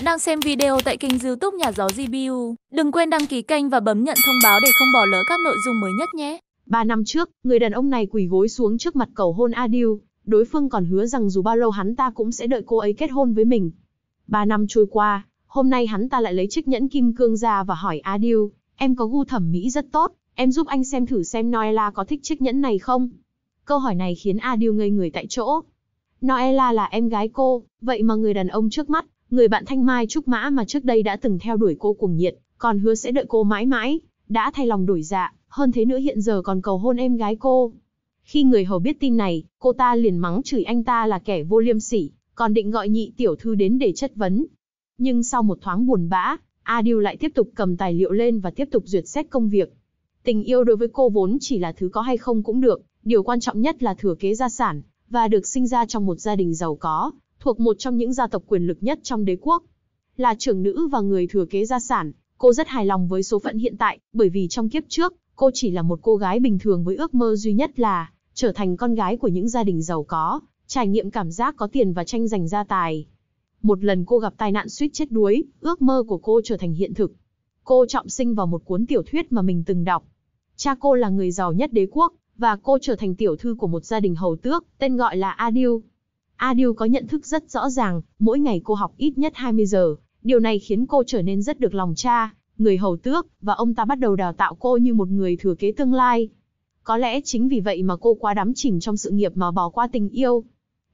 Bạn đang xem video tại kênh youtube Nhà Gió GBU. Đừng quên đăng ký kênh và bấm nhận thông báo để không bỏ lỡ các nội dung mới nhất nhé. 3 năm trước, người đàn ông này quỳ gối xuống trước mặt cầu hôn Adil. Đối phương còn hứa rằng dù bao lâu hắn ta cũng sẽ đợi cô ấy kết hôn với mình. 3 năm trôi qua, hôm nay hắn ta lại lấy chiếc nhẫn kim cương ra và hỏi Adil, em có gu thẩm mỹ rất tốt, em giúp anh xem thử xem Noela có thích chiếc nhẫn này không? Câu hỏi này khiến Adil ngây người tại chỗ. Noela là em gái cô, vậy mà người đàn ông trước mắt Người bạn thanh mai trúc mã mà trước đây đã từng theo đuổi cô cuồng nhiệt, còn hứa sẽ đợi cô mãi mãi, đã thay lòng đổi dạ, hơn thế nữa hiện giờ còn cầu hôn em gái cô. Khi người hầu biết tin này, cô ta liền mắng chửi anh ta là kẻ vô liêm sỉ, còn định gọi nhị tiểu thư đến để chất vấn. Nhưng sau một thoáng buồn bã, A Adil lại tiếp tục cầm tài liệu lên và tiếp tục duyệt xét công việc. Tình yêu đối với cô vốn chỉ là thứ có hay không cũng được, điều quan trọng nhất là thừa kế gia sản, và được sinh ra trong một gia đình giàu có, thuộc một trong những gia tộc quyền lực nhất trong đế quốc. Là trưởng nữ và người thừa kế gia sản, cô rất hài lòng với số phận hiện tại, bởi vì trong kiếp trước, cô chỉ là một cô gái bình thường với ước mơ duy nhất là trở thành con gái của những gia đình giàu có, trải nghiệm cảm giác có tiền và tranh giành gia tài. Một lần cô gặp tai nạn suýt chết đuối, ước mơ của cô trở thành hiện thực. Cô trọng sinh vào một cuốn tiểu thuyết mà mình từng đọc. Cha cô là người giàu nhất đế quốc, và cô trở thành tiểu thư của một gia đình hầu tước, tên gọi là Adil. A Điêu có nhận thức rất rõ ràng, mỗi ngày cô học ít nhất 20 giờ, điều này khiến cô trở nên rất được lòng cha, người hầu tước, và ông ta bắt đầu đào tạo cô như một người thừa kế tương lai. Có lẽ chính vì vậy mà cô quá đắm chìm trong sự nghiệp mà bỏ qua tình yêu.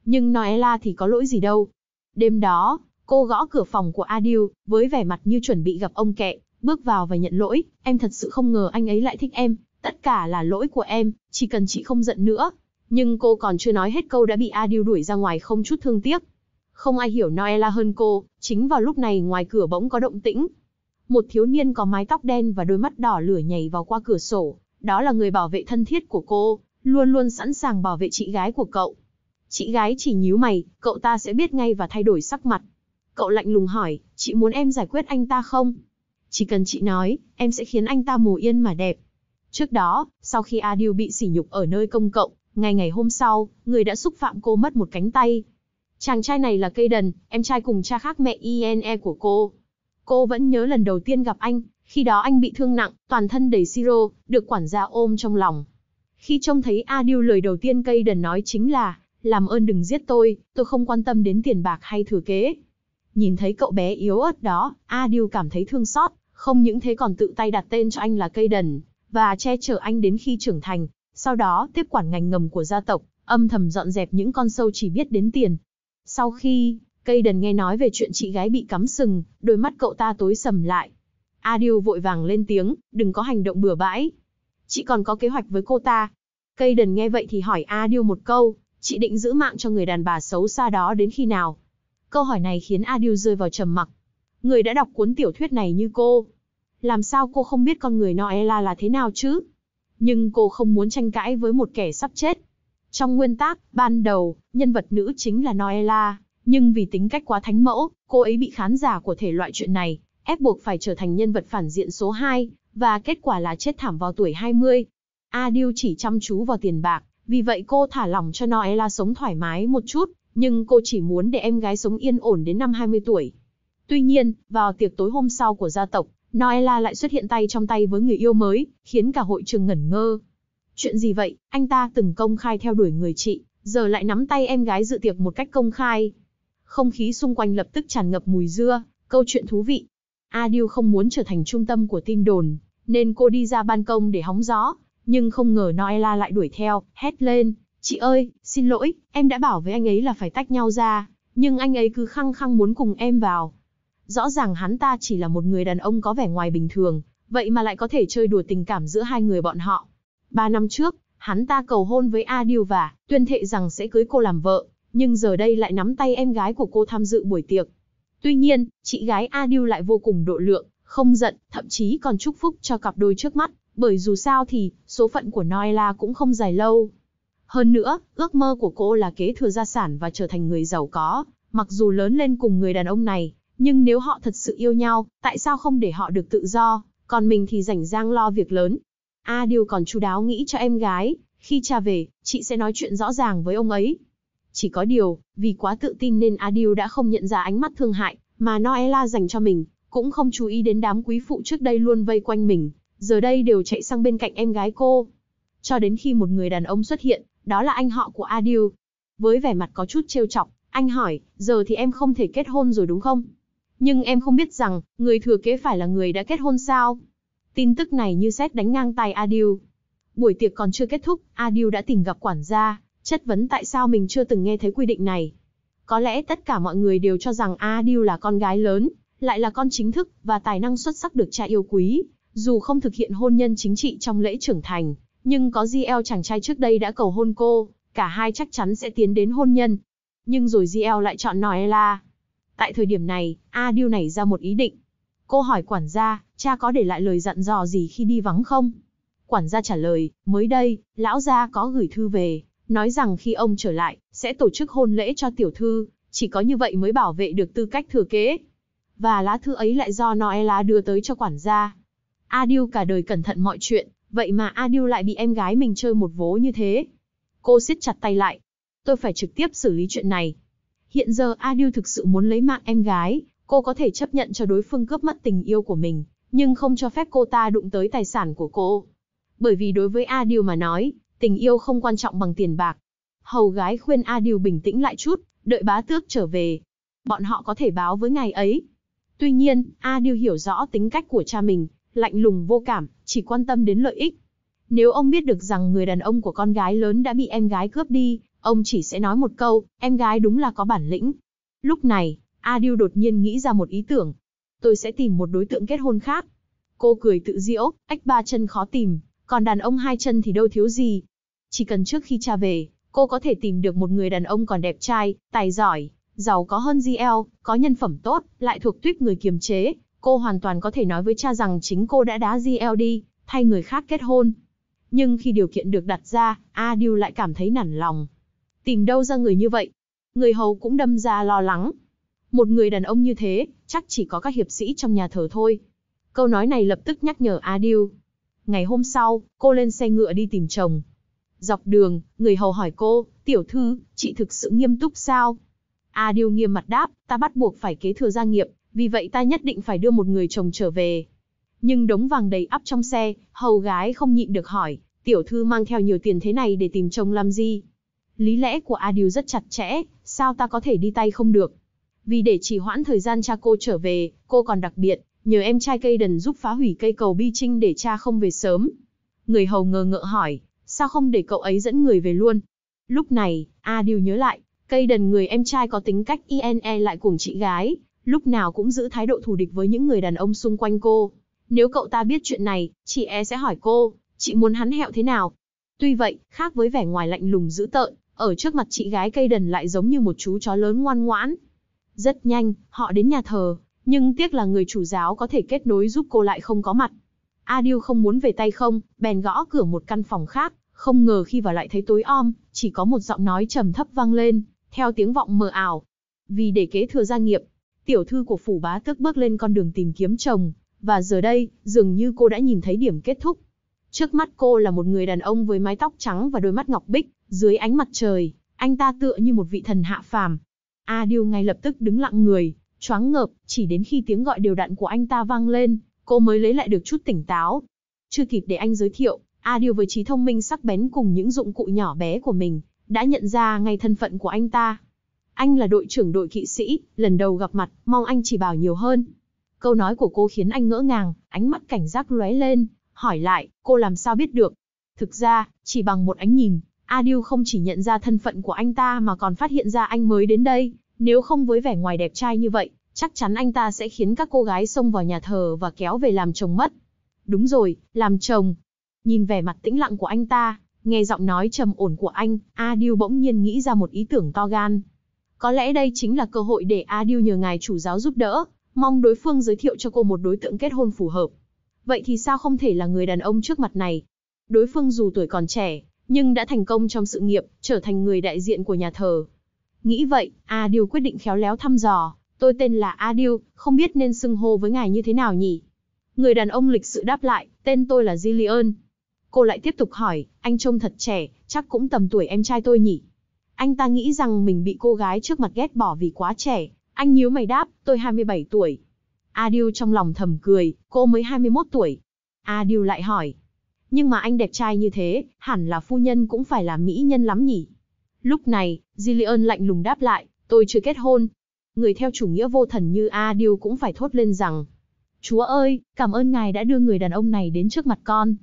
Nhưng Noella thì có lỗi gì đâu. Đêm đó, cô gõ cửa phòng của Adil, với vẻ mặt như chuẩn bị gặp ông kệ, bước vào và nhận lỗi, em thật sự không ngờ anh ấy lại thích em, tất cả là lỗi của em, chỉ cần chị không giận nữa, nhưng cô còn chưa nói hết câu đã bị A Điêu đuổi ra ngoài không chút thương tiếc. Không ai hiểu Noella hơn cô, chính vào lúc này ngoài cửa bỗng có động tĩnh. Một thiếu niên có mái tóc đen và đôi mắt đỏ lửa nhảy vào qua cửa sổ, đó là người bảo vệ thân thiết của cô, luôn luôn sẵn sàng bảo vệ chị gái của cậu. Chị gái chỉ nhíu mày, cậu ta sẽ biết ngay và thay đổi sắc mặt. Cậu lạnh lùng hỏi, chị muốn em giải quyết anh ta không? Chỉ cần chị nói, em sẽ khiến anh ta mù yên mà đẹp. Trước đó, sau khi Adil bị sỉ nhục ở nơi công cộng, ngay ngày hôm sau, người đã xúc phạm cô mất một cánh tay. Chàng trai này là cây đần, em trai cùng cha khác mẹ INE của cô. Cô vẫn nhớ lần đầu tiên gặp anh, khi đó anh bị thương nặng, toàn thân đầy siro, được quản gia ôm trong lòng. Khi trông thấy A lời đầu tiên cây đần nói chính là, làm ơn đừng giết tôi, tôi không quan tâm đến tiền bạc hay thừa kế. Nhìn thấy cậu bé yếu ớt đó, A cảm thấy thương xót, không những thế còn tự tay đặt tên cho anh là cây đần, và che chở anh đến khi trưởng thành, sau đó tiếp quản ngành ngầm của gia tộc, âm thầm dọn dẹp những con sâu chỉ biết đến tiền. Sau khi, cây đần nghe nói về chuyện chị gái bị cắm sừng, đôi mắt cậu ta tối sầm lại. Adil vội vàng lên tiếng, đừng có hành động bừa bãi. Chị còn có kế hoạch với cô ta. Cây đần nghe vậy thì hỏi Adil một câu, chị định giữ mạng cho người đàn bà xấu xa đó đến khi nào? Câu hỏi này khiến Adil rơi vào trầm mặc. Người đã đọc cuốn tiểu thuyết này như cô. Làm sao cô không biết con người Noella là thế nào chứ? nhưng cô không muốn tranh cãi với một kẻ sắp chết. Trong nguyên tác, ban đầu, nhân vật nữ chính là Noella, nhưng vì tính cách quá thánh mẫu, cô ấy bị khán giả của thể loại chuyện này, ép buộc phải trở thành nhân vật phản diện số 2, và kết quả là chết thảm vào tuổi 20. Adil chỉ chăm chú vào tiền bạc, vì vậy cô thả lòng cho Noella sống thoải mái một chút, nhưng cô chỉ muốn để em gái sống yên ổn đến năm 20 tuổi. Tuy nhiên, vào tiệc tối hôm sau của gia tộc, Noella lại xuất hiện tay trong tay với người yêu mới, khiến cả hội trường ngẩn ngơ. Chuyện gì vậy, anh ta từng công khai theo đuổi người chị, giờ lại nắm tay em gái dự tiệc một cách công khai. Không khí xung quanh lập tức tràn ngập mùi dưa, câu chuyện thú vị. Adil không muốn trở thành trung tâm của tin đồn, nên cô đi ra ban công để hóng gió, nhưng không ngờ Noella lại đuổi theo, hét lên. Chị ơi, xin lỗi, em đã bảo với anh ấy là phải tách nhau ra, nhưng anh ấy cứ khăng khăng muốn cùng em vào. Rõ ràng hắn ta chỉ là một người đàn ông có vẻ ngoài bình thường, vậy mà lại có thể chơi đùa tình cảm giữa hai người bọn họ. Ba năm trước, hắn ta cầu hôn với A Diêu và tuyên thệ rằng sẽ cưới cô làm vợ, nhưng giờ đây lại nắm tay em gái của cô tham dự buổi tiệc. Tuy nhiên, chị gái A Diêu lại vô cùng độ lượng, không giận, thậm chí còn chúc phúc cho cặp đôi trước mắt, bởi dù sao thì, số phận của Noela cũng không dài lâu. Hơn nữa, ước mơ của cô là kế thừa gia sản và trở thành người giàu có, mặc dù lớn lên cùng người đàn ông này, nhưng nếu họ thật sự yêu nhau, tại sao không để họ được tự do, còn mình thì rảnh rang lo việc lớn. A Điều còn chú đáo nghĩ cho em gái, khi cha về, chị sẽ nói chuyện rõ ràng với ông ấy. Chỉ có điều, vì quá tự tin nên A Điều đã không nhận ra ánh mắt thương hại mà Noella dành cho mình, cũng không chú ý đến đám quý phụ trước đây luôn vây quanh mình, giờ đây đều chạy sang bên cạnh em gái cô. Cho đến khi một người đàn ông xuất hiện, đó là anh họ của A điều. Với vẻ mặt có chút trêu chọc, anh hỏi, giờ thì em không thể kết hôn rồi đúng không? nhưng em không biết rằng, người thừa kế phải là người đã kết hôn sao? Tin tức này như xét đánh ngang tai Adil. Buổi tiệc còn chưa kết thúc, Adil đã tìm gặp quản gia, chất vấn tại sao mình chưa từng nghe thấy quy định này. Có lẽ tất cả mọi người đều cho rằng Adil là con gái lớn, lại là con chính thức và tài năng xuất sắc được cha yêu quý, dù không thực hiện hôn nhân chính trị trong lễ trưởng thành, nhưng có GL chàng trai trước đây đã cầu hôn cô, cả hai chắc chắn sẽ tiến đến hôn nhân. Nhưng rồi GL lại chọn Noella, Tại thời điểm này, A Điêu nảy ra một ý định. Cô hỏi quản gia, cha có để lại lời dặn dò gì khi đi vắng không? Quản gia trả lời, mới đây, lão gia có gửi thư về, nói rằng khi ông trở lại, sẽ tổ chức hôn lễ cho tiểu thư, chỉ có như vậy mới bảo vệ được tư cách thừa kế. Và lá thư ấy lại do Noella đưa tới cho quản gia. A Điêu cả đời cẩn thận mọi chuyện, vậy mà A Điêu lại bị em gái mình chơi một vố như thế. Cô siết chặt tay lại. Tôi phải trực tiếp xử lý chuyện này. Hiện giờ A Điêu thực sự muốn lấy mạng em gái, cô có thể chấp nhận cho đối phương cướp mất tình yêu của mình, nhưng không cho phép cô ta đụng tới tài sản của cô. Bởi vì đối với A Điêu mà nói, tình yêu không quan trọng bằng tiền bạc. Hầu gái khuyên A Điêu bình tĩnh lại chút, đợi bá tước trở về. Bọn họ có thể báo với ngài ấy. Tuy nhiên, A Điêu hiểu rõ tính cách của cha mình, lạnh lùng vô cảm, chỉ quan tâm đến lợi ích. Nếu ông biết được rằng người đàn ông của con gái lớn đã bị em gái cướp đi, Ông chỉ sẽ nói một câu, em gái đúng là có bản lĩnh. Lúc này, A đột nhiên nghĩ ra một ý tưởng. Tôi sẽ tìm một đối tượng kết hôn khác. Cô cười tự diễu, ách ba chân khó tìm, còn đàn ông hai chân thì đâu thiếu gì. Chỉ cần trước khi cha về, cô có thể tìm được một người đàn ông còn đẹp trai, tài giỏi, giàu có hơn GL, có nhân phẩm tốt, lại thuộc tuyết người kiềm chế. Cô hoàn toàn có thể nói với cha rằng chính cô đã đá GL đi, thay người khác kết hôn. Nhưng khi điều kiện được đặt ra, A lại cảm thấy nản lòng. Tìm đâu ra người như vậy? Người hầu cũng đâm ra lo lắng. Một người đàn ông như thế, chắc chỉ có các hiệp sĩ trong nhà thờ thôi. Câu nói này lập tức nhắc nhở Adil. Ngày hôm sau, cô lên xe ngựa đi tìm chồng. Dọc đường, người hầu hỏi cô, tiểu thư, chị thực sự nghiêm túc sao? Adil nghiêm mặt đáp, ta bắt buộc phải kế thừa gia nghiệp, vì vậy ta nhất định phải đưa một người chồng trở về. Nhưng đống vàng đầy ắp trong xe, hầu gái không nhịn được hỏi, tiểu thư mang theo nhiều tiền thế này để tìm chồng làm gì? lý lẽ của A Điều rất chặt chẽ, sao ta có thể đi tay không được. Vì để trì hoãn thời gian cha cô trở về, cô còn đặc biệt, nhờ em trai Caden giúp phá hủy cây cầu bi trinh để cha không về sớm. Người hầu ngờ ngợ hỏi, sao không để cậu ấy dẫn người về luôn. Lúc này, A Điều nhớ lại, Caden người em trai có tính cách INE lại cùng chị gái, lúc nào cũng giữ thái độ thù địch với những người đàn ông xung quanh cô. Nếu cậu ta biết chuyện này, chị e sẽ hỏi cô, chị muốn hắn hẹo thế nào? Tuy vậy, khác với vẻ ngoài lạnh lùng dữ tợn, ở trước mặt chị gái cây đần lại giống như một chú chó lớn ngoan ngoãn. Rất nhanh, họ đến nhà thờ, nhưng tiếc là người chủ giáo có thể kết nối giúp cô lại không có mặt. A không muốn về tay không, bèn gõ cửa một căn phòng khác, không ngờ khi vào lại thấy tối om, chỉ có một giọng nói trầm thấp vang lên, theo tiếng vọng mờ ảo. Vì để kế thừa gia nghiệp, tiểu thư của phủ bá tức bước lên con đường tìm kiếm chồng, và giờ đây, dường như cô đã nhìn thấy điểm kết thúc. Trước mắt cô là một người đàn ông với mái tóc trắng và đôi mắt ngọc bích, dưới ánh mặt trời, anh ta tựa như một vị thần hạ phàm. A Điêu ngay lập tức đứng lặng người, choáng ngợp, chỉ đến khi tiếng gọi đều đặn của anh ta vang lên, cô mới lấy lại được chút tỉnh táo. Chưa kịp để anh giới thiệu, A Điêu với trí thông minh sắc bén cùng những dụng cụ nhỏ bé của mình, đã nhận ra ngay thân phận của anh ta. Anh là đội trưởng đội kỵ sĩ, lần đầu gặp mặt, mong anh chỉ bảo nhiều hơn. Câu nói của cô khiến anh ngỡ ngàng, ánh mắt cảnh giác lóe lên, hỏi lại, cô làm sao biết được? Thực ra, chỉ bằng một ánh nhìn, Adil không chỉ nhận ra thân phận của anh ta mà còn phát hiện ra anh mới đến đây, nếu không với vẻ ngoài đẹp trai như vậy, chắc chắn anh ta sẽ khiến các cô gái xông vào nhà thờ và kéo về làm chồng mất. Đúng rồi, làm chồng. Nhìn vẻ mặt tĩnh lặng của anh ta, nghe giọng nói trầm ổn của anh, Adil bỗng nhiên nghĩ ra một ý tưởng to gan. Có lẽ đây chính là cơ hội để Adil nhờ ngài chủ giáo giúp đỡ, mong đối phương giới thiệu cho cô một đối tượng kết hôn phù hợp. Vậy thì sao không thể là người đàn ông trước mặt này? Đối phương dù tuổi còn trẻ, nhưng đã thành công trong sự nghiệp, trở thành người đại diện của nhà thờ. Nghĩ vậy, A Điêu quyết định khéo léo thăm dò, tôi tên là A Điêu, không biết nên xưng hô với ngài như thế nào nhỉ? Người đàn ông lịch sự đáp lại, tên tôi là Jillian. Cô lại tiếp tục hỏi, anh trông thật trẻ, chắc cũng tầm tuổi em trai tôi nhỉ? Anh ta nghĩ rằng mình bị cô gái trước mặt ghét bỏ vì quá trẻ, anh nhíu mày đáp, tôi 27 tuổi. A Điêu trong lòng thầm cười, cô mới 21 tuổi. A Điêu lại hỏi, nhưng mà anh đẹp trai như thế, hẳn là phu nhân cũng phải là mỹ nhân lắm nhỉ. Lúc này, Jillian lạnh lùng đáp lại, tôi chưa kết hôn. Người theo chủ nghĩa vô thần như A Điêu cũng phải thốt lên rằng, Chúa ơi, cảm ơn ngài đã đưa người đàn ông này đến trước mặt con.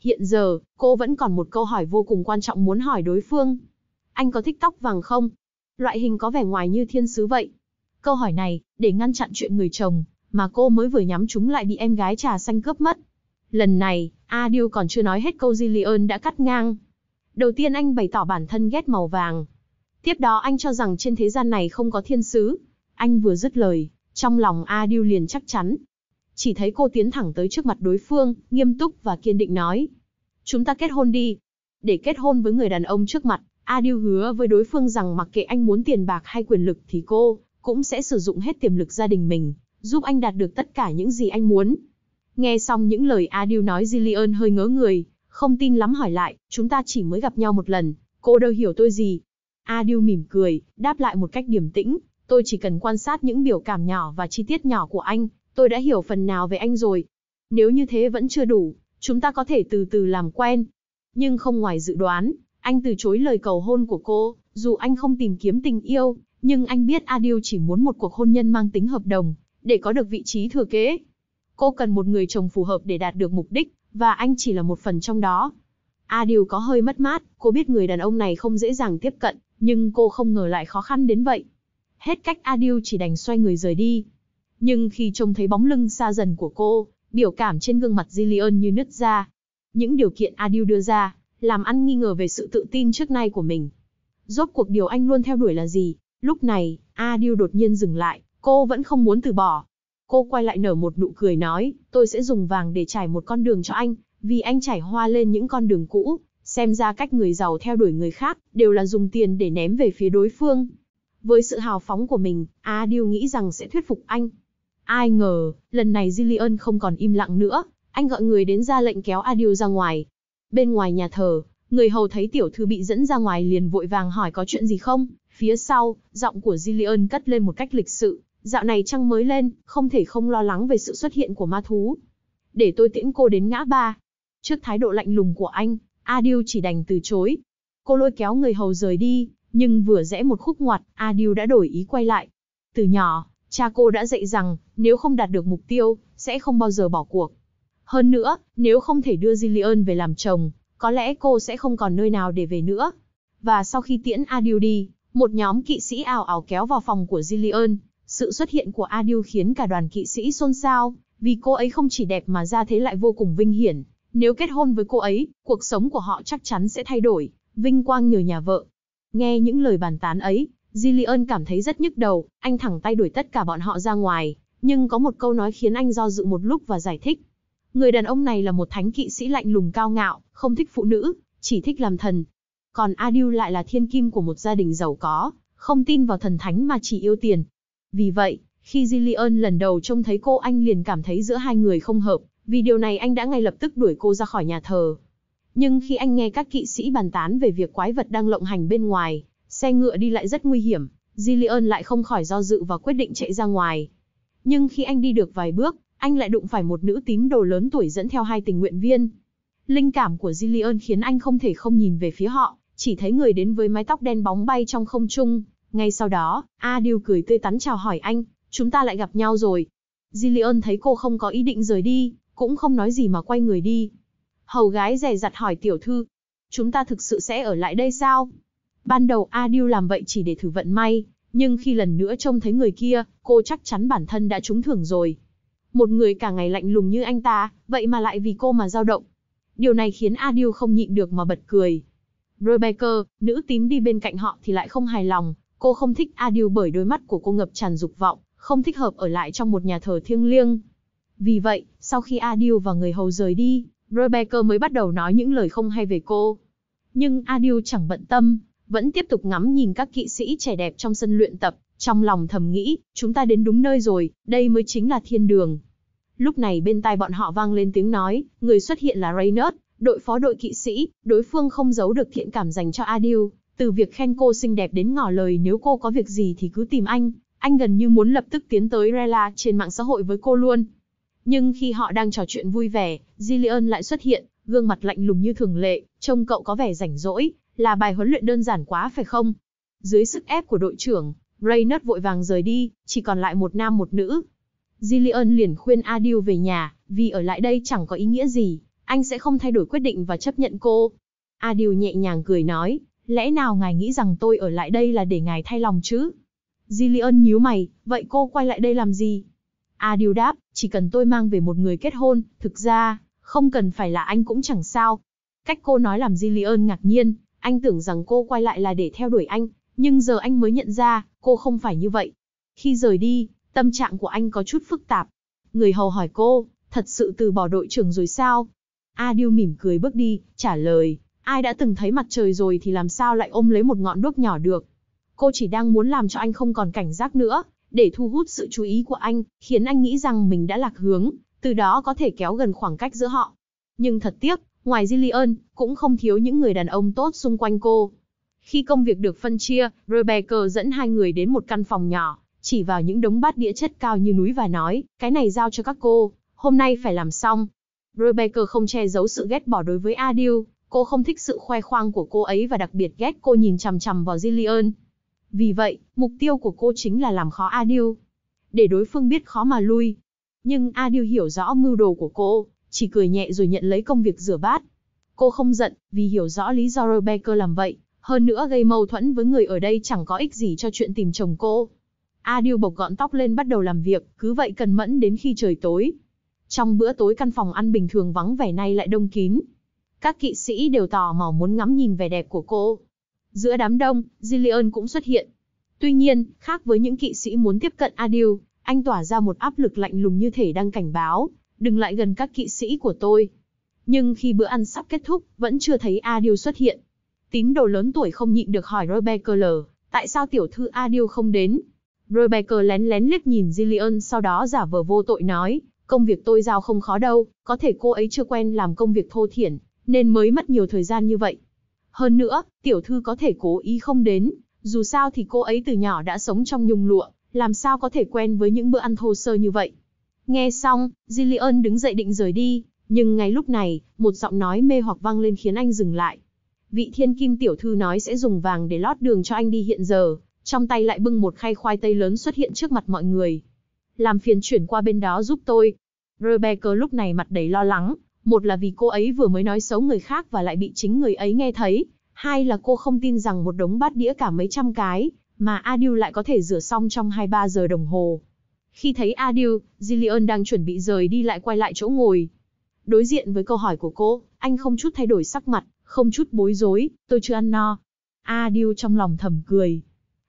Hiện giờ, cô vẫn còn một câu hỏi vô cùng quan trọng muốn hỏi đối phương. Anh có thích tóc vàng không? Loại hình có vẻ ngoài như thiên sứ vậy. Câu hỏi này, để ngăn chặn chuyện người chồng, mà cô mới vừa nhắm chúng lại bị em gái trà xanh cướp mất. Lần này, A Điêu còn chưa nói hết câu Jillian đã cắt ngang. Đầu tiên anh bày tỏ bản thân ghét màu vàng. Tiếp đó anh cho rằng trên thế gian này không có thiên sứ. Anh vừa dứt lời, trong lòng A Điêu liền chắc chắn. Chỉ thấy cô tiến thẳng tới trước mặt đối phương, nghiêm túc và kiên định nói. Chúng ta kết hôn đi. Để kết hôn với người đàn ông trước mặt, A Điêu hứa với đối phương rằng mặc kệ anh muốn tiền bạc hay quyền lực thì cô cũng sẽ sử dụng hết tiềm lực gia đình mình, giúp anh đạt được tất cả những gì anh muốn. Nghe xong những lời Adil nói Jillian hơi ngớ người, không tin lắm hỏi lại, chúng ta chỉ mới gặp nhau một lần, cô đâu hiểu tôi gì. Adil mỉm cười, đáp lại một cách điềm tĩnh, tôi chỉ cần quan sát những biểu cảm nhỏ và chi tiết nhỏ của anh, tôi đã hiểu phần nào về anh rồi. Nếu như thế vẫn chưa đủ, chúng ta có thể từ từ làm quen. Nhưng không ngoài dự đoán, anh từ chối lời cầu hôn của cô, dù anh không tìm kiếm tình yêu, nhưng anh biết Adil chỉ muốn một cuộc hôn nhân mang tính hợp đồng, để có được vị trí thừa kế, Cô cần một người chồng phù hợp để đạt được mục đích, và anh chỉ là một phần trong đó. A Điều có hơi mất mát, cô biết người đàn ông này không dễ dàng tiếp cận, nhưng cô không ngờ lại khó khăn đến vậy. Hết cách A Điêu chỉ đành xoay người rời đi. Nhưng khi trông thấy bóng lưng xa dần của cô, biểu cảm trên gương mặt Jillian như nứt ra. Những điều kiện A Điêu đưa ra, làm ăn nghi ngờ về sự tự tin trước nay của mình. Rốt cuộc điều anh luôn theo đuổi là gì? Lúc này, A Điêu đột nhiên dừng lại, cô vẫn không muốn từ bỏ. Cô quay lại nở một nụ cười nói, tôi sẽ dùng vàng để trải một con đường cho anh, vì anh trải hoa lên những con đường cũ, xem ra cách người giàu theo đuổi người khác, đều là dùng tiền để ném về phía đối phương. Với sự hào phóng của mình, A Diêu nghĩ rằng sẽ thuyết phục anh. Ai ngờ, lần này Jillian không còn im lặng nữa, anh gọi người đến ra lệnh kéo A Diêu ra ngoài. Bên ngoài nhà thờ, người hầu thấy tiểu thư bị dẫn ra ngoài liền vội vàng hỏi có chuyện gì không. Phía sau, giọng của Jillian cất lên một cách lịch sự, Dạo này trăng mới lên, không thể không lo lắng về sự xuất hiện của ma thú. Để tôi tiễn cô đến ngã ba. Trước thái độ lạnh lùng của anh, Adil chỉ đành từ chối. Cô lôi kéo người hầu rời đi, nhưng vừa rẽ một khúc ngoặt, Adil đã đổi ý quay lại. Từ nhỏ, cha cô đã dạy rằng, nếu không đạt được mục tiêu, sẽ không bao giờ bỏ cuộc. Hơn nữa, nếu không thể đưa Jillian về làm chồng, có lẽ cô sẽ không còn nơi nào để về nữa. Và sau khi tiễn Adil đi, một nhóm kỵ sĩ ảo ảo kéo vào phòng của Jillian, sự xuất hiện của A Điêu khiến cả đoàn kỵ sĩ xôn xao, vì cô ấy không chỉ đẹp mà ra thế lại vô cùng vinh hiển. Nếu kết hôn với cô ấy, cuộc sống của họ chắc chắn sẽ thay đổi, vinh quang nhờ nhà vợ. Nghe những lời bàn tán ấy, Jillian cảm thấy rất nhức đầu, anh thẳng tay đuổi tất cả bọn họ ra ngoài, nhưng có một câu nói khiến anh do dự một lúc và giải thích. Người đàn ông này là một thánh kỵ sĩ lạnh lùng cao ngạo, không thích phụ nữ, chỉ thích làm thần. Còn Adil lại là thiên kim của một gia đình giàu có, không tin vào thần thánh mà chỉ yêu tiền, vì vậy, khi Jillian lần đầu trông thấy cô anh liền cảm thấy giữa hai người không hợp, vì điều này anh đã ngay lập tức đuổi cô ra khỏi nhà thờ. Nhưng khi anh nghe các kỵ sĩ bàn tán về việc quái vật đang lộng hành bên ngoài, xe ngựa đi lại rất nguy hiểm, Jillian lại không khỏi do dự và quyết định chạy ra ngoài. Nhưng khi anh đi được vài bước, anh lại đụng phải một nữ tín đồ lớn tuổi dẫn theo hai tình nguyện viên. Linh cảm của Jillian khiến anh không thể không nhìn về phía họ, chỉ thấy người đến với mái tóc đen bóng bay trong không trung, ngay sau đó, A Điêu cười tươi tắn chào hỏi anh, chúng ta lại gặp nhau rồi. Jillian thấy cô không có ý định rời đi, cũng không nói gì mà quay người đi. Hầu gái rè rặt hỏi tiểu thư, chúng ta thực sự sẽ ở lại đây sao? Ban đầu A Điêu làm vậy chỉ để thử vận may, nhưng khi lần nữa trông thấy người kia, cô chắc chắn bản thân đã trúng thưởng rồi. Một người cả ngày lạnh lùng như anh ta, vậy mà lại vì cô mà dao động. Điều này khiến A Điêu không nhịn được mà bật cười. Rebecca, nữ tím đi bên cạnh họ thì lại không hài lòng, Cô không thích A Diêu bởi đôi mắt của cô ngập tràn dục vọng, không thích hợp ở lại trong một nhà thờ thiêng liêng. Vì vậy, sau khi A Diêu và người hầu rời đi, Rebecca mới bắt đầu nói những lời không hay về cô. Nhưng A Diêu chẳng bận tâm, vẫn tiếp tục ngắm nhìn các kỵ sĩ trẻ đẹp trong sân luyện tập, trong lòng thầm nghĩ, chúng ta đến đúng nơi rồi, đây mới chính là thiên đường. Lúc này bên tai bọn họ vang lên tiếng nói, người xuất hiện là Reynard, đội phó đội kỵ sĩ, đối phương không giấu được thiện cảm dành cho Adil. Từ việc khen cô xinh đẹp đến ngỏ lời nếu cô có việc gì thì cứ tìm anh, anh gần như muốn lập tức tiến tới Rela trên mạng xã hội với cô luôn. Nhưng khi họ đang trò chuyện vui vẻ, Jillian lại xuất hiện, gương mặt lạnh lùng như thường lệ, trông cậu có vẻ rảnh rỗi, là bài huấn luyện đơn giản quá phải không? Dưới sức ép của đội trưởng, Raynard vội vàng rời đi, chỉ còn lại một nam một nữ. Jillian liền khuyên Adil về nhà, vì ở lại đây chẳng có ý nghĩa gì, anh sẽ không thay đổi quyết định và chấp nhận cô. Adil nhẹ nhàng cười nói, lẽ nào ngài nghĩ rằng tôi ở lại đây là để ngài thay lòng chứ? Jillian nhíu mày, vậy cô quay lại đây làm gì? A à, điều đáp, chỉ cần tôi mang về một người kết hôn, thực ra, không cần phải là anh cũng chẳng sao. Cách cô nói làm Jillian ngạc nhiên, anh tưởng rằng cô quay lại là để theo đuổi anh, nhưng giờ anh mới nhận ra, cô không phải như vậy. Khi rời đi, tâm trạng của anh có chút phức tạp. Người hầu hỏi cô, thật sự từ bỏ đội trưởng rồi sao? A Điêu mỉm cười bước đi, trả lời, Ai đã từng thấy mặt trời rồi thì làm sao lại ôm lấy một ngọn đuốc nhỏ được. Cô chỉ đang muốn làm cho anh không còn cảnh giác nữa, để thu hút sự chú ý của anh, khiến anh nghĩ rằng mình đã lạc hướng, từ đó có thể kéo gần khoảng cách giữa họ. Nhưng thật tiếc, ngoài Jillian, cũng không thiếu những người đàn ông tốt xung quanh cô. Khi công việc được phân chia, Rebecca dẫn hai người đến một căn phòng nhỏ, chỉ vào những đống bát đĩa chất cao như núi và nói, cái này giao cho các cô, hôm nay phải làm xong. Rebecca không che giấu sự ghét bỏ đối với Adil, Cô không thích sự khoe khoang của cô ấy và đặc biệt ghét cô nhìn chằm chằm vào Jillian. Vì vậy, mục tiêu của cô chính là làm khó Adil. Để đối phương biết khó mà lui. Nhưng Adil hiểu rõ mưu đồ của cô, chỉ cười nhẹ rồi nhận lấy công việc rửa bát. Cô không giận, vì hiểu rõ lý do Rebecca làm vậy. Hơn nữa gây mâu thuẫn với người ở đây chẳng có ích gì cho chuyện tìm chồng cô. Adil bộc gọn tóc lên bắt đầu làm việc, cứ vậy cần mẫn đến khi trời tối. Trong bữa tối căn phòng ăn bình thường vắng vẻ nay lại đông kín, các kỵ sĩ đều tò mò muốn ngắm nhìn vẻ đẹp của cô. Giữa đám đông, Jillian cũng xuất hiện. Tuy nhiên, khác với những kỵ sĩ muốn tiếp cận Adil, anh tỏa ra một áp lực lạnh lùng như thể đang cảnh báo, đừng lại gần các kỵ sĩ của tôi. Nhưng khi bữa ăn sắp kết thúc, vẫn chưa thấy Adil xuất hiện. Tín đồ lớn tuổi không nhịn được hỏi Robert Keller, tại sao tiểu thư Adil không đến? Robert lén lén liếc nhìn Jillian sau đó giả vờ vô tội nói, công việc tôi giao không khó đâu, có thể cô ấy chưa quen làm công việc thô thiển, nên mới mất nhiều thời gian như vậy. Hơn nữa, tiểu thư có thể cố ý không đến, dù sao thì cô ấy từ nhỏ đã sống trong nhung lụa, làm sao có thể quen với những bữa ăn thô sơ như vậy. Nghe xong, Jillian đứng dậy định rời đi, nhưng ngay lúc này, một giọng nói mê hoặc vang lên khiến anh dừng lại. Vị thiên kim tiểu thư nói sẽ dùng vàng để lót đường cho anh đi hiện giờ, trong tay lại bưng một khay khoai tây lớn xuất hiện trước mặt mọi người. Làm phiền chuyển qua bên đó giúp tôi. Rebecca lúc này mặt đầy lo lắng, một là vì cô ấy vừa mới nói xấu người khác và lại bị chính người ấy nghe thấy, hai là cô không tin rằng một đống bát đĩa cả mấy trăm cái, mà Adil lại có thể rửa xong trong 2-3 giờ đồng hồ. Khi thấy Adil, Jillian đang chuẩn bị rời đi lại quay lại chỗ ngồi. Đối diện với câu hỏi của cô, anh không chút thay đổi sắc mặt, không chút bối rối, tôi chưa ăn no. Adil trong lòng thầm cười.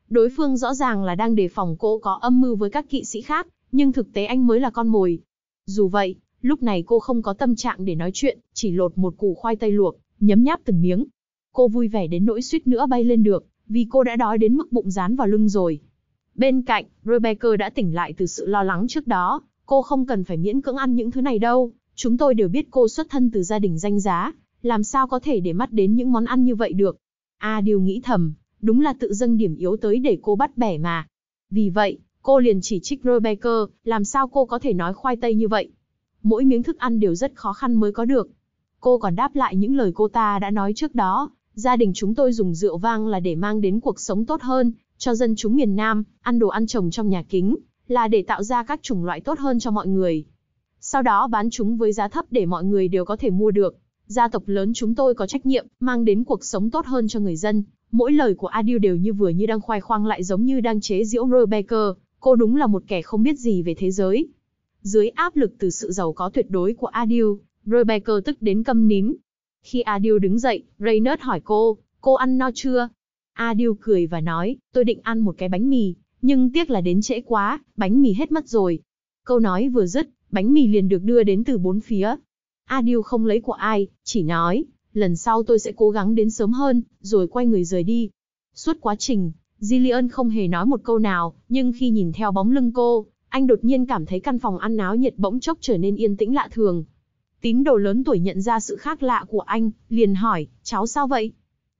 Đối phương rõ ràng là đang đề phòng cô có âm mưu với các kỵ sĩ khác, nhưng thực tế anh mới là con mồi. Dù vậy, Lúc này cô không có tâm trạng để nói chuyện, chỉ lột một củ khoai tây luộc, nhấm nháp từng miếng. Cô vui vẻ đến nỗi suýt nữa bay lên được, vì cô đã đói đến mức bụng dán vào lưng rồi. Bên cạnh, Rebecca đã tỉnh lại từ sự lo lắng trước đó, cô không cần phải miễn cưỡng ăn những thứ này đâu. Chúng tôi đều biết cô xuất thân từ gia đình danh giá, làm sao có thể để mắt đến những món ăn như vậy được. A à, điều nghĩ thầm, đúng là tự dâng điểm yếu tới để cô bắt bẻ mà. Vì vậy, cô liền chỉ trích Rebecca, làm sao cô có thể nói khoai tây như vậy mỗi miếng thức ăn đều rất khó khăn mới có được. Cô còn đáp lại những lời cô ta đã nói trước đó, gia đình chúng tôi dùng rượu vang là để mang đến cuộc sống tốt hơn, cho dân chúng miền Nam, ăn đồ ăn trồng trong nhà kính, là để tạo ra các chủng loại tốt hơn cho mọi người. Sau đó bán chúng với giá thấp để mọi người đều có thể mua được. Gia tộc lớn chúng tôi có trách nhiệm, mang đến cuộc sống tốt hơn cho người dân. Mỗi lời của Adil đều như vừa như đang khoai khoang lại giống như đang chế giễu Rebecca, cô đúng là một kẻ không biết gì về thế giới. Dưới áp lực từ sự giàu có tuyệt đối của Adil, Rebecca tức đến câm nín. Khi Adil đứng dậy, Reynard hỏi cô, cô ăn no chưa? Adil cười và nói, tôi định ăn một cái bánh mì, nhưng tiếc là đến trễ quá, bánh mì hết mất rồi. Câu nói vừa dứt, bánh mì liền được đưa đến từ bốn phía. Adil không lấy của ai, chỉ nói, lần sau tôi sẽ cố gắng đến sớm hơn, rồi quay người rời đi. Suốt quá trình, Jillian không hề nói một câu nào, nhưng khi nhìn theo bóng lưng cô, anh đột nhiên cảm thấy căn phòng ăn náo nhiệt bỗng chốc trở nên yên tĩnh lạ thường. Tín đồ lớn tuổi nhận ra sự khác lạ của anh, liền hỏi, cháu sao vậy?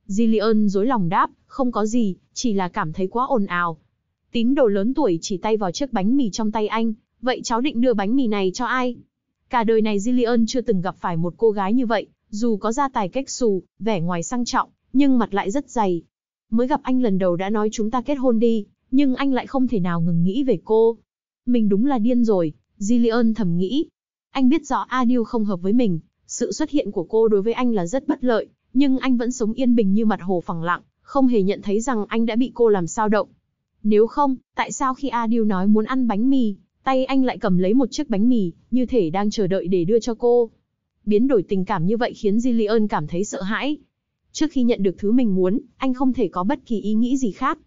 Gillian dối lòng đáp, không có gì, chỉ là cảm thấy quá ồn ào. Tín đồ lớn tuổi chỉ tay vào chiếc bánh mì trong tay anh, vậy cháu định đưa bánh mì này cho ai? Cả đời này Gillian chưa từng gặp phải một cô gái như vậy, dù có gia tài cách xù, vẻ ngoài sang trọng, nhưng mặt lại rất dày. Mới gặp anh lần đầu đã nói chúng ta kết hôn đi, nhưng anh lại không thể nào ngừng nghĩ về cô. Mình đúng là điên rồi, Jillian thầm nghĩ. Anh biết rõ Adil không hợp với mình, sự xuất hiện của cô đối với anh là rất bất lợi, nhưng anh vẫn sống yên bình như mặt hồ phẳng lặng, không hề nhận thấy rằng anh đã bị cô làm sao động. Nếu không, tại sao khi Adil nói muốn ăn bánh mì, tay anh lại cầm lấy một chiếc bánh mì, như thể đang chờ đợi để đưa cho cô. Biến đổi tình cảm như vậy khiến Jillian cảm thấy sợ hãi. Trước khi nhận được thứ mình muốn, anh không thể có bất kỳ ý nghĩ gì khác.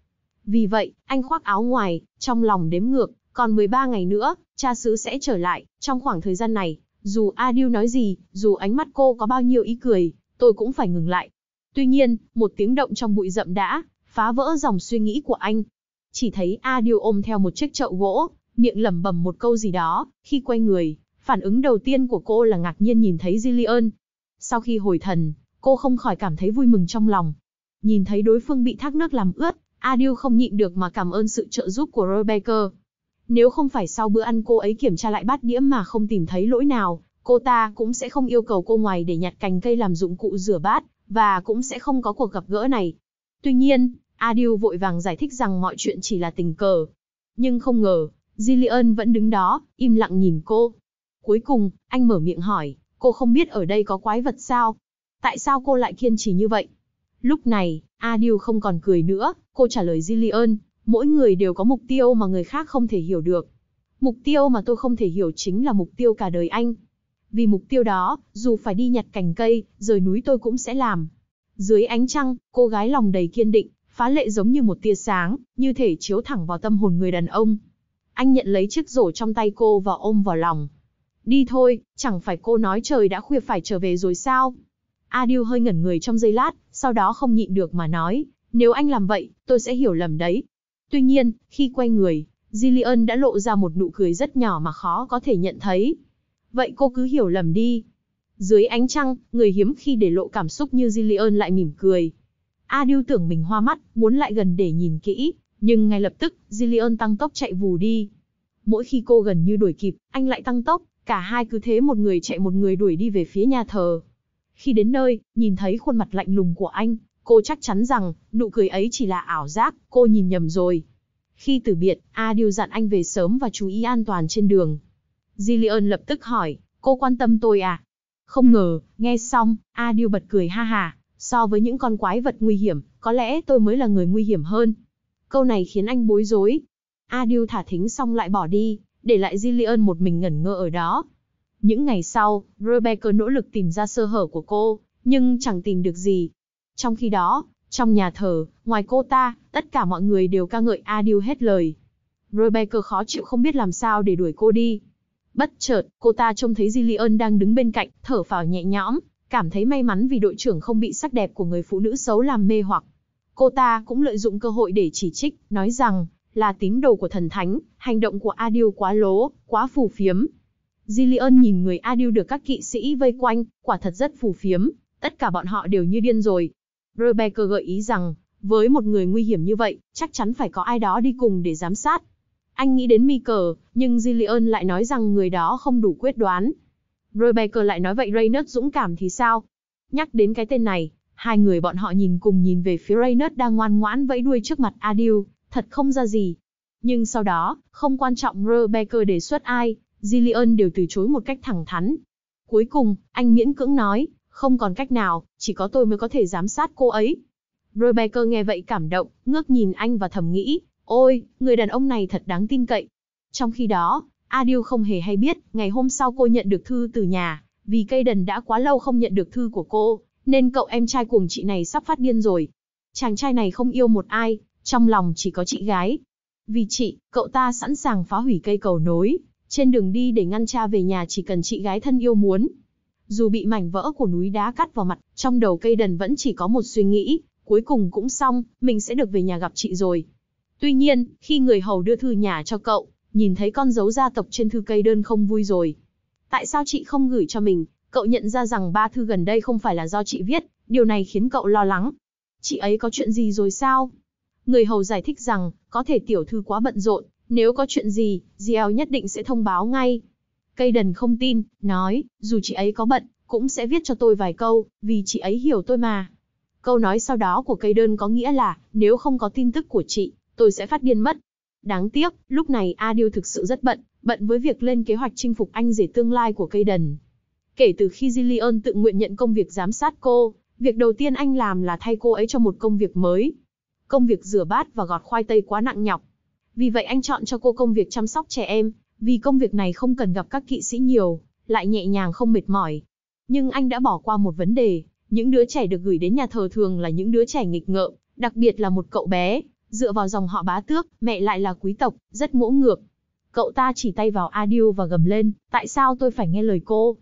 Vì vậy, anh khoác áo ngoài, trong lòng đếm ngược, còn 13 ngày nữa, cha xứ sẽ trở lại, trong khoảng thời gian này, dù Adil nói gì, dù ánh mắt cô có bao nhiêu ý cười, tôi cũng phải ngừng lại. Tuy nhiên, một tiếng động trong bụi rậm đã, phá vỡ dòng suy nghĩ của anh. Chỉ thấy Adil ôm theo một chiếc chậu gỗ, miệng lẩm bẩm một câu gì đó, khi quay người, phản ứng đầu tiên của cô là ngạc nhiên nhìn thấy Jillian. Sau khi hồi thần, cô không khỏi cảm thấy vui mừng trong lòng. Nhìn thấy đối phương bị thác nước làm ướt, Adil không nhịn được mà cảm ơn sự trợ giúp của Rebecca, nếu không phải sau bữa ăn cô ấy kiểm tra lại bát đĩa mà không tìm thấy lỗi nào, cô ta cũng sẽ không yêu cầu cô ngoài để nhặt cành cây làm dụng cụ rửa bát, và cũng sẽ không có cuộc gặp gỡ này. Tuy nhiên, Adil vội vàng giải thích rằng mọi chuyện chỉ là tình cờ. Nhưng không ngờ, Jillian vẫn đứng đó, im lặng nhìn cô. Cuối cùng, anh mở miệng hỏi, cô không biết ở đây có quái vật sao? Tại sao cô lại kiên trì như vậy? Lúc này, Adil không còn cười nữa, cô trả lời Jillian, Mỗi người đều có mục tiêu mà người khác không thể hiểu được. Mục tiêu mà tôi không thể hiểu chính là mục tiêu cả đời anh. Vì mục tiêu đó, dù phải đi nhặt cành cây, rời núi tôi cũng sẽ làm. Dưới ánh trăng, cô gái lòng đầy kiên định, phá lệ giống như một tia sáng, như thể chiếu thẳng vào tâm hồn người đàn ông. Anh nhận lấy chiếc rổ trong tay cô và ôm vào lòng. Đi thôi, chẳng phải cô nói trời đã khuya phải trở về rồi sao? Adil hơi ngẩn người trong giây lát, sau đó không nhịn được mà nói, nếu anh làm vậy, tôi sẽ hiểu lầm đấy, Tuy nhiên, khi quay người, Jillian đã lộ ra một nụ cười rất nhỏ mà khó có thể nhận thấy. Vậy cô cứ hiểu lầm đi. Dưới ánh trăng, người hiếm khi để lộ cảm xúc như Jillian lại mỉm cười. A Điêu tưởng mình hoa mắt, muốn lại gần để nhìn kỹ, nhưng ngay lập tức, Jillian tăng tốc chạy vù đi. Mỗi khi cô gần như đuổi kịp, anh lại tăng tốc, cả hai cứ thế một người chạy một người đuổi đi về phía nhà thờ. Khi đến nơi, nhìn thấy khuôn mặt lạnh lùng của anh, Cô chắc chắn rằng, nụ cười ấy chỉ là ảo giác, cô nhìn nhầm rồi. Khi từ biệt, A Điêu dặn anh về sớm và chú ý an toàn trên đường. Jillian lập tức hỏi, cô quan tâm tôi à? Không ngờ, nghe xong, A Điêu bật cười ha ha. so với những con quái vật nguy hiểm, có lẽ tôi mới là người nguy hiểm hơn. Câu này khiến anh bối rối. A Điêu thả thính xong lại bỏ đi, để lại Jillian một mình ngẩn ngơ ở đó. Những ngày sau, Rebecca nỗ lực tìm ra sơ hở của cô, nhưng chẳng tìm được gì. Trong khi đó, trong nhà thờ, ngoài cô ta, tất cả mọi người đều ca ngợi Adil hết lời. Rebecca khó chịu không biết làm sao để đuổi cô đi. Bất chợt, cô ta trông thấy Jillian đang đứng bên cạnh, thở phào nhẹ nhõm, cảm thấy may mắn vì đội trưởng không bị sắc đẹp của người phụ nữ xấu làm mê hoặc. Cô ta cũng lợi dụng cơ hội để chỉ trích, nói rằng, là tín đồ của thần thánh, hành động của Adil quá lố, quá phù phiếm. Jillian nhìn người Adil được các kỵ sĩ vây quanh, quả thật rất phù phiếm, tất cả bọn họ đều như điên rồi, Rebecca gợi ý rằng, với một người nguy hiểm như vậy, chắc chắn phải có ai đó đi cùng để giám sát. Anh nghĩ đến Michael, nhưng Gillian lại nói rằng người đó không đủ quyết đoán. Rebecca lại nói vậy Reynard dũng cảm thì sao? Nhắc đến cái tên này, hai người bọn họ nhìn cùng nhìn về phía Reynard đang ngoan ngoãn vẫy đuôi trước mặt Adil, thật không ra gì. Nhưng sau đó, không quan trọng Rebecca đề xuất ai, Gillian đều từ chối một cách thẳng thắn. Cuối cùng, anh miễn cưỡng nói, không còn cách nào, chỉ có tôi mới có thể giám sát cô ấy. Rồi bài nghe vậy cảm động, ngước nhìn anh và thầm nghĩ, ôi, người đàn ông này thật đáng tin cậy. Trong khi đó, Adil không hề hay biết, ngày hôm sau cô nhận được thư từ nhà, vì Caden đã quá lâu không nhận được thư của cô, nên cậu em trai cùng chị này sắp phát điên rồi. Chàng trai này không yêu một ai, trong lòng chỉ có chị gái. Vì chị, cậu ta sẵn sàng phá hủy cây cầu nối, trên đường đi để ngăn cha về nhà chỉ cần chị gái thân yêu muốn, dù bị mảnh vỡ của núi đá cắt vào mặt, trong đầu cây đần vẫn chỉ có một suy nghĩ, cuối cùng cũng xong, mình sẽ được về nhà gặp chị rồi. Tuy nhiên, khi người hầu đưa thư nhà cho cậu, nhìn thấy con dấu gia tộc trên thư cây đơn không vui rồi. Tại sao chị không gửi cho mình? Cậu nhận ra rằng ba thư gần đây không phải là do chị viết, điều này khiến cậu lo lắng. Chị ấy có chuyện gì rồi sao? Người hầu giải thích rằng, có thể tiểu thư quá bận rộn, nếu có chuyện gì, Gieo nhất định sẽ thông báo ngay. Cây đần không tin, nói, dù chị ấy có bận, cũng sẽ viết cho tôi vài câu, vì chị ấy hiểu tôi mà. Câu nói sau đó của cây đơn có nghĩa là, nếu không có tin tức của chị, tôi sẽ phát điên mất. Đáng tiếc, lúc này A Điêu thực sự rất bận, bận với việc lên kế hoạch chinh phục anh rể tương lai của cây đần. Kể từ khi Jillian tự nguyện nhận công việc giám sát cô, việc đầu tiên anh làm là thay cô ấy cho một công việc mới. Công việc rửa bát và gọt khoai tây quá nặng nhọc. Vì vậy anh chọn cho cô công việc chăm sóc trẻ em, vì công việc này không cần gặp các kỵ sĩ nhiều, lại nhẹ nhàng không mệt mỏi. Nhưng anh đã bỏ qua một vấn đề, những đứa trẻ được gửi đến nhà thờ thường là những đứa trẻ nghịch ngợm, đặc biệt là một cậu bé, dựa vào dòng họ bá tước, mẹ lại là quý tộc, rất ngỗ ngược. Cậu ta chỉ tay vào Adil và gầm lên, tại sao tôi phải nghe lời cô?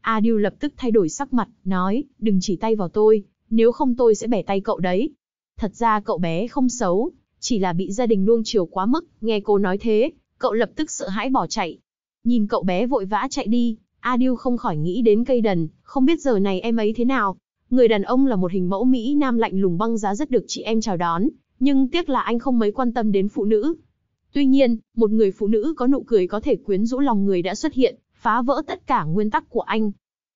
Adil lập tức thay đổi sắc mặt, nói, đừng chỉ tay vào tôi, nếu không tôi sẽ bẻ tay cậu đấy. Thật ra cậu bé không xấu, chỉ là bị gia đình nuông chiều quá mức, nghe cô nói thế, Cậu lập tức sợ hãi bỏ chạy. Nhìn cậu bé vội vã chạy đi, A không khỏi nghĩ đến cây đần, không biết giờ này em ấy thế nào. Người đàn ông là một hình mẫu Mỹ nam lạnh lùng băng giá rất được chị em chào đón, nhưng tiếc là anh không mấy quan tâm đến phụ nữ. Tuy nhiên, một người phụ nữ có nụ cười có thể quyến rũ lòng người đã xuất hiện, phá vỡ tất cả nguyên tắc của anh.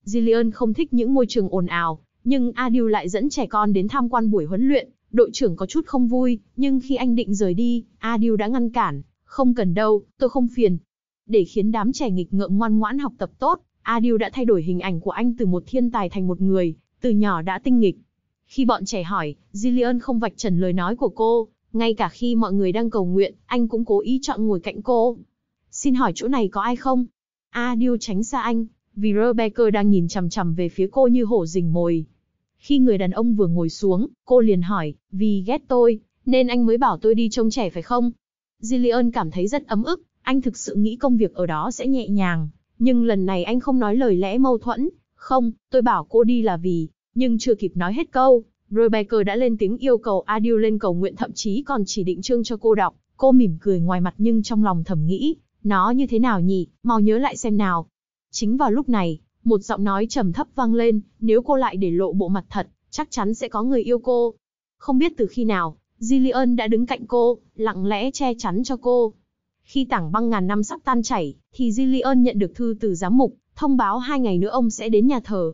Jillian không thích những môi trường ồn ào, nhưng Adil lại dẫn trẻ con đến tham quan buổi huấn luyện. Đội trưởng có chút không vui, nhưng khi anh định rời đi, Adil đã ngăn cản. Không cần đâu, tôi không phiền. Để khiến đám trẻ nghịch ngợm ngoan ngoãn học tập tốt, Adil đã thay đổi hình ảnh của anh từ một thiên tài thành một người, từ nhỏ đã tinh nghịch. Khi bọn trẻ hỏi, Jillian không vạch trần lời nói của cô, ngay cả khi mọi người đang cầu nguyện, anh cũng cố ý chọn ngồi cạnh cô. Xin hỏi chỗ này có ai không? Adil tránh xa anh, vì Rebecca đang nhìn chằm chằm về phía cô như hổ rình mồi. Khi người đàn ông vừa ngồi xuống, cô liền hỏi, vì ghét tôi, nên anh mới bảo tôi đi trông trẻ phải không? Jillian cảm thấy rất ấm ức, anh thực sự nghĩ công việc ở đó sẽ nhẹ nhàng, nhưng lần này anh không nói lời lẽ mâu thuẫn. Không, tôi bảo cô đi là vì, nhưng chưa kịp nói hết câu, Rebecca đã lên tiếng yêu cầu Adil lên cầu nguyện thậm chí còn chỉ định chương cho cô đọc. Cô mỉm cười ngoài mặt nhưng trong lòng thầm nghĩ, nó như thế nào nhỉ, mau nhớ lại xem nào. Chính vào lúc này, một giọng nói trầm thấp vang lên, nếu cô lại để lộ bộ mặt thật, chắc chắn sẽ có người yêu cô. Không biết từ khi nào, Jillian đã đứng cạnh cô, lặng lẽ che chắn cho cô. Khi tảng băng ngàn năm sắp tan chảy, thì Jillian nhận được thư từ giám mục, thông báo hai ngày nữa ông sẽ đến nhà thờ.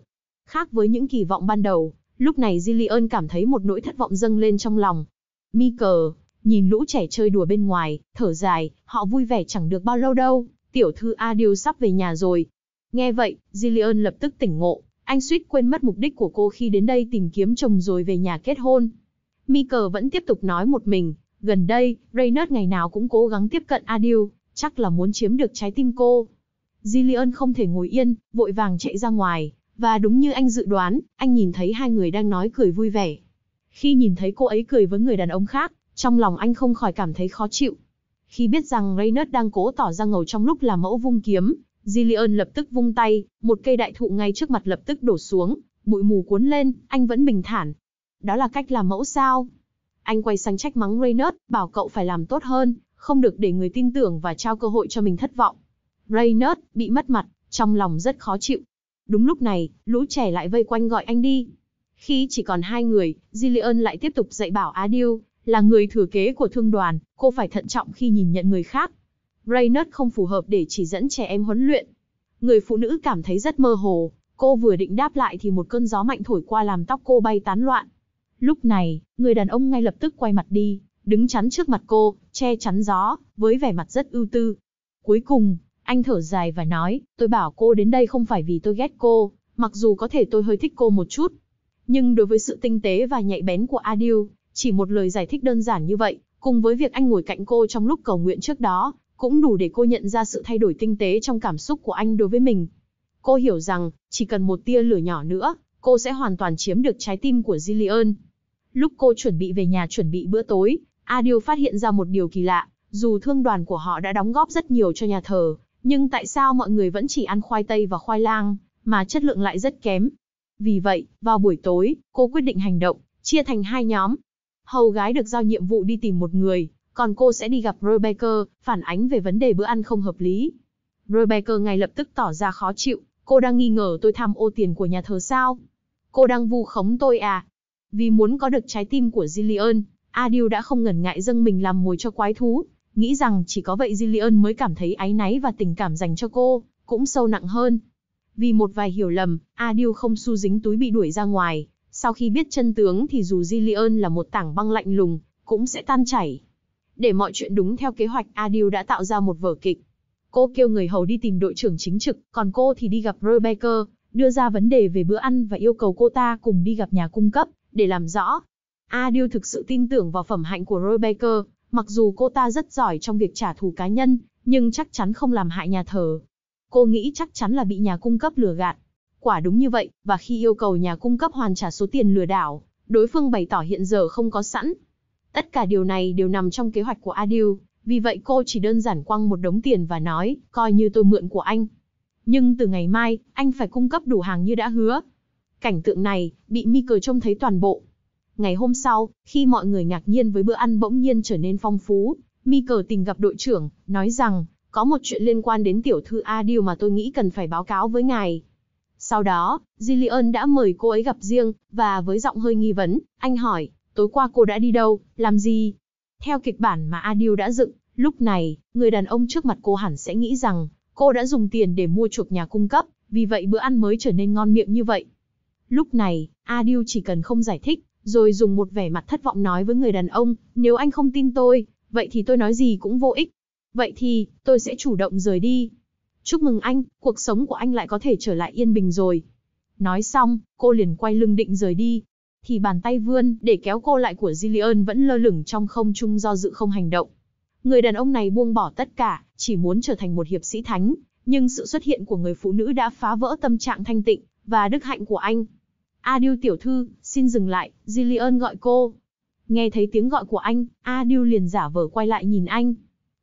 Khác với những kỳ vọng ban đầu, lúc này Jillian cảm thấy một nỗi thất vọng dâng lên trong lòng. Michael, nhìn lũ trẻ chơi đùa bên ngoài, thở dài, họ vui vẻ chẳng được bao lâu đâu, tiểu thư Adil sắp về nhà rồi. Nghe vậy, Jillian lập tức tỉnh ngộ, anh suýt quên mất mục đích của cô khi đến đây tìm kiếm chồng rồi về nhà kết hôn. Mikel vẫn tiếp tục nói một mình, gần đây, Reynard ngày nào cũng cố gắng tiếp cận Adil, chắc là muốn chiếm được trái tim cô. Jillian không thể ngồi yên, vội vàng chạy ra ngoài, và đúng như anh dự đoán, anh nhìn thấy hai người đang nói cười vui vẻ. Khi nhìn thấy cô ấy cười với người đàn ông khác, trong lòng anh không khỏi cảm thấy khó chịu. Khi biết rằng Reynard đang cố tỏ ra ngầu trong lúc làm mẫu vung kiếm, Jillian lập tức vung tay, một cây đại thụ ngay trước mặt lập tức đổ xuống, bụi mù cuốn lên, anh vẫn bình thản, đó là cách làm mẫu sao. Anh quay sang trách mắng Reynard, bảo cậu phải làm tốt hơn, không được để người tin tưởng và trao cơ hội cho mình thất vọng. Reynard bị mất mặt, trong lòng rất khó chịu. Đúng lúc này, lũ trẻ lại vây quanh gọi anh đi. Khi chỉ còn hai người, Gillian lại tiếp tục dạy bảo Adil, là người thừa kế của thương đoàn, cô phải thận trọng khi nhìn nhận người khác. Reynard không phù hợp để chỉ dẫn trẻ em huấn luyện. Người phụ nữ cảm thấy rất mơ hồ, cô vừa định đáp lại thì một cơn gió mạnh thổi qua làm tóc cô bay tán loạn. Lúc này, người đàn ông ngay lập tức quay mặt đi, đứng chắn trước mặt cô, che chắn gió, với vẻ mặt rất ưu tư. Cuối cùng, anh thở dài và nói, tôi bảo cô đến đây không phải vì tôi ghét cô, mặc dù có thể tôi hơi thích cô một chút. Nhưng đối với sự tinh tế và nhạy bén của Adil, chỉ một lời giải thích đơn giản như vậy, cùng với việc anh ngồi cạnh cô trong lúc cầu nguyện trước đó, cũng đủ để cô nhận ra sự thay đổi tinh tế trong cảm xúc của anh đối với mình. Cô hiểu rằng, chỉ cần một tia lửa nhỏ nữa, cô sẽ hoàn toàn chiếm được trái tim của Jillian. Lúc cô chuẩn bị về nhà chuẩn bị bữa tối, A điều phát hiện ra một điều kỳ lạ, dù thương đoàn của họ đã đóng góp rất nhiều cho nhà thờ, nhưng tại sao mọi người vẫn chỉ ăn khoai tây và khoai lang, mà chất lượng lại rất kém. Vì vậy, vào buổi tối, cô quyết định hành động, chia thành hai nhóm. Hầu gái được giao nhiệm vụ đi tìm một người, còn cô sẽ đi gặp Rebecca, phản ánh về vấn đề bữa ăn không hợp lý. Rebecca ngay lập tức tỏ ra khó chịu, cô đang nghi ngờ tôi tham ô tiền của nhà thờ sao? Cô đang vu khống tôi à? Vì muốn có được trái tim của Jillian, Adil đã không ngần ngại dâng mình làm mồi cho quái thú, nghĩ rằng chỉ có vậy Jillian mới cảm thấy áy náy và tình cảm dành cho cô, cũng sâu nặng hơn. Vì một vài hiểu lầm, Adil không su dính túi bị đuổi ra ngoài, sau khi biết chân tướng thì dù Jillian là một tảng băng lạnh lùng, cũng sẽ tan chảy. Để mọi chuyện đúng theo kế hoạch, Adil đã tạo ra một vở kịch. Cô kêu người hầu đi tìm đội trưởng chính trực, còn cô thì đi gặp Rebecca, đưa ra vấn đề về bữa ăn và yêu cầu cô ta cùng đi gặp nhà cung cấp, để làm rõ. A Điêu thực sự tin tưởng vào phẩm hạnh của Roy Baker, mặc dù cô ta rất giỏi trong việc trả thù cá nhân, nhưng chắc chắn không làm hại nhà thờ. Cô nghĩ chắc chắn là bị nhà cung cấp lừa gạt. Quả đúng như vậy, và khi yêu cầu nhà cung cấp hoàn trả số tiền lừa đảo, đối phương bày tỏ hiện giờ không có sẵn. Tất cả điều này đều nằm trong kế hoạch của A Adil, vì vậy cô chỉ đơn giản quăng một đống tiền và nói, coi như tôi mượn của anh. Nhưng từ ngày mai, anh phải cung cấp đủ hàng như đã hứa, Cảnh tượng này, bị mi cười trông thấy toàn bộ. Ngày hôm sau, khi mọi người ngạc nhiên với bữa ăn bỗng nhiên trở nên phong phú, mi cờ tìm gặp đội trưởng, nói rằng, có một chuyện liên quan đến tiểu thư A Điều mà tôi nghĩ cần phải báo cáo với ngài. Sau đó, Jillian đã mời cô ấy gặp riêng, và với giọng hơi nghi vấn, anh hỏi, tối qua cô đã đi đâu, làm gì? Theo kịch bản mà Adil đã dựng, lúc này, người đàn ông trước mặt cô hẳn sẽ nghĩ rằng, cô đã dùng tiền để mua chuộc nhà cung cấp, vì vậy bữa ăn mới trở nên ngon miệng như vậy. Lúc này, A Diu chỉ cần không giải thích, rồi dùng một vẻ mặt thất vọng nói với người đàn ông, nếu anh không tin tôi, vậy thì tôi nói gì cũng vô ích. Vậy thì, tôi sẽ chủ động rời đi. Chúc mừng anh, cuộc sống của anh lại có thể trở lại yên bình rồi. Nói xong, cô liền quay lưng định rời đi. Thì bàn tay vươn để kéo cô lại của Jillian vẫn lơ lửng trong không trung do dự không hành động. Người đàn ông này buông bỏ tất cả, chỉ muốn trở thành một hiệp sĩ thánh. Nhưng sự xuất hiện của người phụ nữ đã phá vỡ tâm trạng thanh tịnh và đức hạnh của anh, A tiểu thư, xin dừng lại, Jillian gọi cô. Nghe thấy tiếng gọi của anh, A liền giả vờ quay lại nhìn anh.